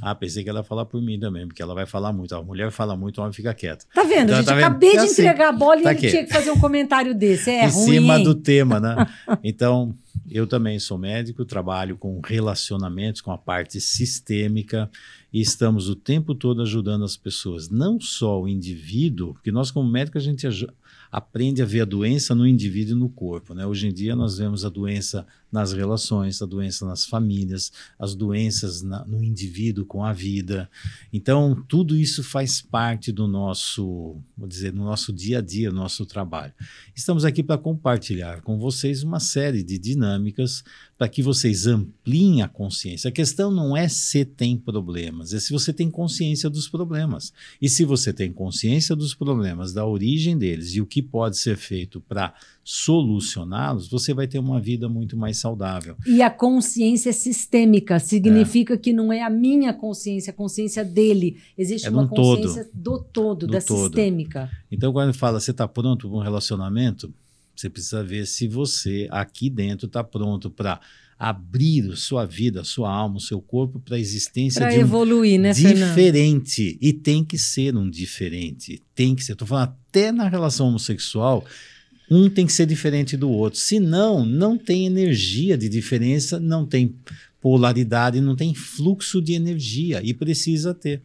ah, pensei que ela ia falar por mim também, porque ela vai falar muito. A mulher fala muito, o homem fica quieto. Tá vendo, então, gente? Tá vendo? Acabei de é assim, entregar a bola tá e ele tinha que fazer um comentário desse. É em ruim, cima hein? do tema, né? [LAUGHS] Então, eu também sou médico, trabalho com relacionamentos, com a parte sistêmica e estamos o tempo todo ajudando as pessoas, não só o indivíduo, porque nós como médicos a gente aprende a ver a doença no indivíduo e no corpo, né? Hoje em dia nós vemos a doença nas relações, a doença nas famílias, as doenças na, no indivíduo com a vida. Então, tudo isso faz parte do nosso, vou dizer, do nosso dia a dia, do nosso trabalho. Estamos aqui para compartilhar com vocês uma série de dinâmicas para que vocês ampliem a consciência. A questão não é se tem problemas, é se você tem consciência dos problemas. E se você tem consciência dos problemas, da origem deles e o que pode ser feito para solucioná-los, você vai ter uma vida muito mais saudável. E a consciência é sistêmica significa é. que não é a minha consciência, a consciência dele. Existe é uma um consciência todo. do todo, do da todo. sistêmica. Então, quando fala, você está pronto para um relacionamento? Você precisa ver se você aqui dentro está pronto para abrir sua vida, sua alma, seu corpo para a existência pra de um evoluir, né, diferente. E tem que ser um diferente. Tem que ser. Estou falando até na relação homossexual, um tem que ser diferente do outro. Senão, não tem energia de diferença, não tem polaridade, não tem fluxo de energia e precisa ter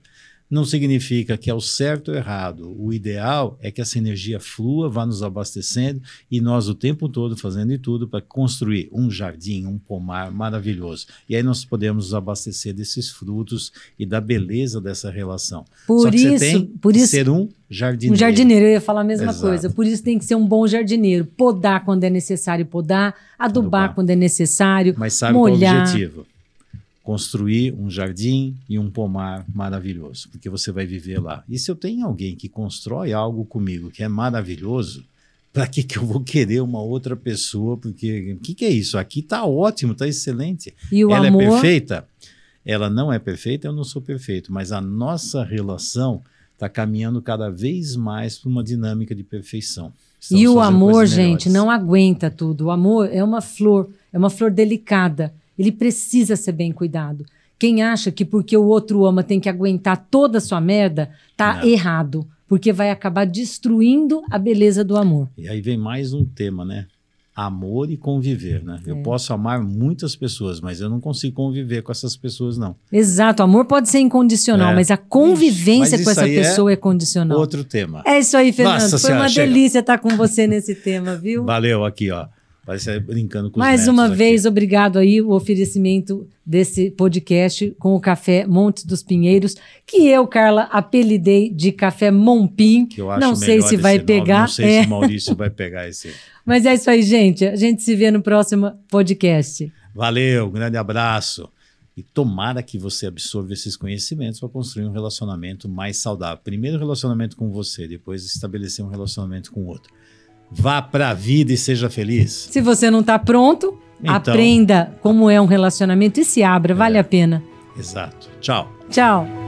não significa que é o certo ou errado. O ideal é que essa energia flua, vá nos abastecendo e nós o tempo todo fazendo de tudo para construir um jardim, um pomar maravilhoso. E aí nós podemos nos abastecer desses frutos e da beleza dessa relação. Por isso, por isso, ser um jardineiro. Um jardineiro, eu ia falar a mesma Exato. coisa. Por isso tem que ser um bom jardineiro. Podar quando é necessário podar, adubar, adubar. quando é necessário, Mas sabe molhar. qual é o objetivo construir um jardim e um pomar maravilhoso, porque você vai viver lá. E se eu tenho alguém que constrói algo comigo que é maravilhoso, para que, que eu vou querer uma outra pessoa? Porque o que, que é isso? Aqui está ótimo, está excelente. E o Ela é amor... é perfeita? Ela não é perfeita, eu não sou perfeito, mas a nossa relação está caminhando cada vez mais para uma dinâmica de perfeição. Estamos e o amor, gente, não aguenta tudo. O amor é uma flor, é uma flor delicada ele precisa ser bem cuidado. Quem acha que porque o outro ama tem que aguentar toda a sua merda, tá Não. errado. Porque vai acabar destruindo a beleza do amor. E aí vem mais um tema, né? amor e conviver, né? É. Eu posso amar muitas pessoas, mas eu não consigo conviver com essas pessoas, não. Exato, amor pode ser incondicional, é. mas a convivência mas com essa é pessoa é, é, condicional. Outro tema. É isso aí, Fernando. Nossa Foi senhora, uma delícia estar com você nesse tema, viu? Valeu, aqui, ó. Parece tá brincando com Mais uma vez, aqui. obrigado aí o oferecimento desse podcast com o café Montes dos Pinheiros, que eu, Carla, apelidei de café Mompim. Que eu acho não sei se vai nome. pegar. Não sei é. se o Maurício vai [LAUGHS] pegar esse. Mas é isso aí, gente. A gente se vê no próximo podcast. Valeu, grande abraço. E tomara que você absorva esses conhecimentos para construir um relacionamento mais saudável. Primeiro, relacionamento com você, depois, estabelecer um relacionamento com o outro. Vá para a vida e seja feliz. Se você não está pronto, então, aprenda como é um relacionamento e se abra, vale é. a pena. Exato. Tchau. Tchau.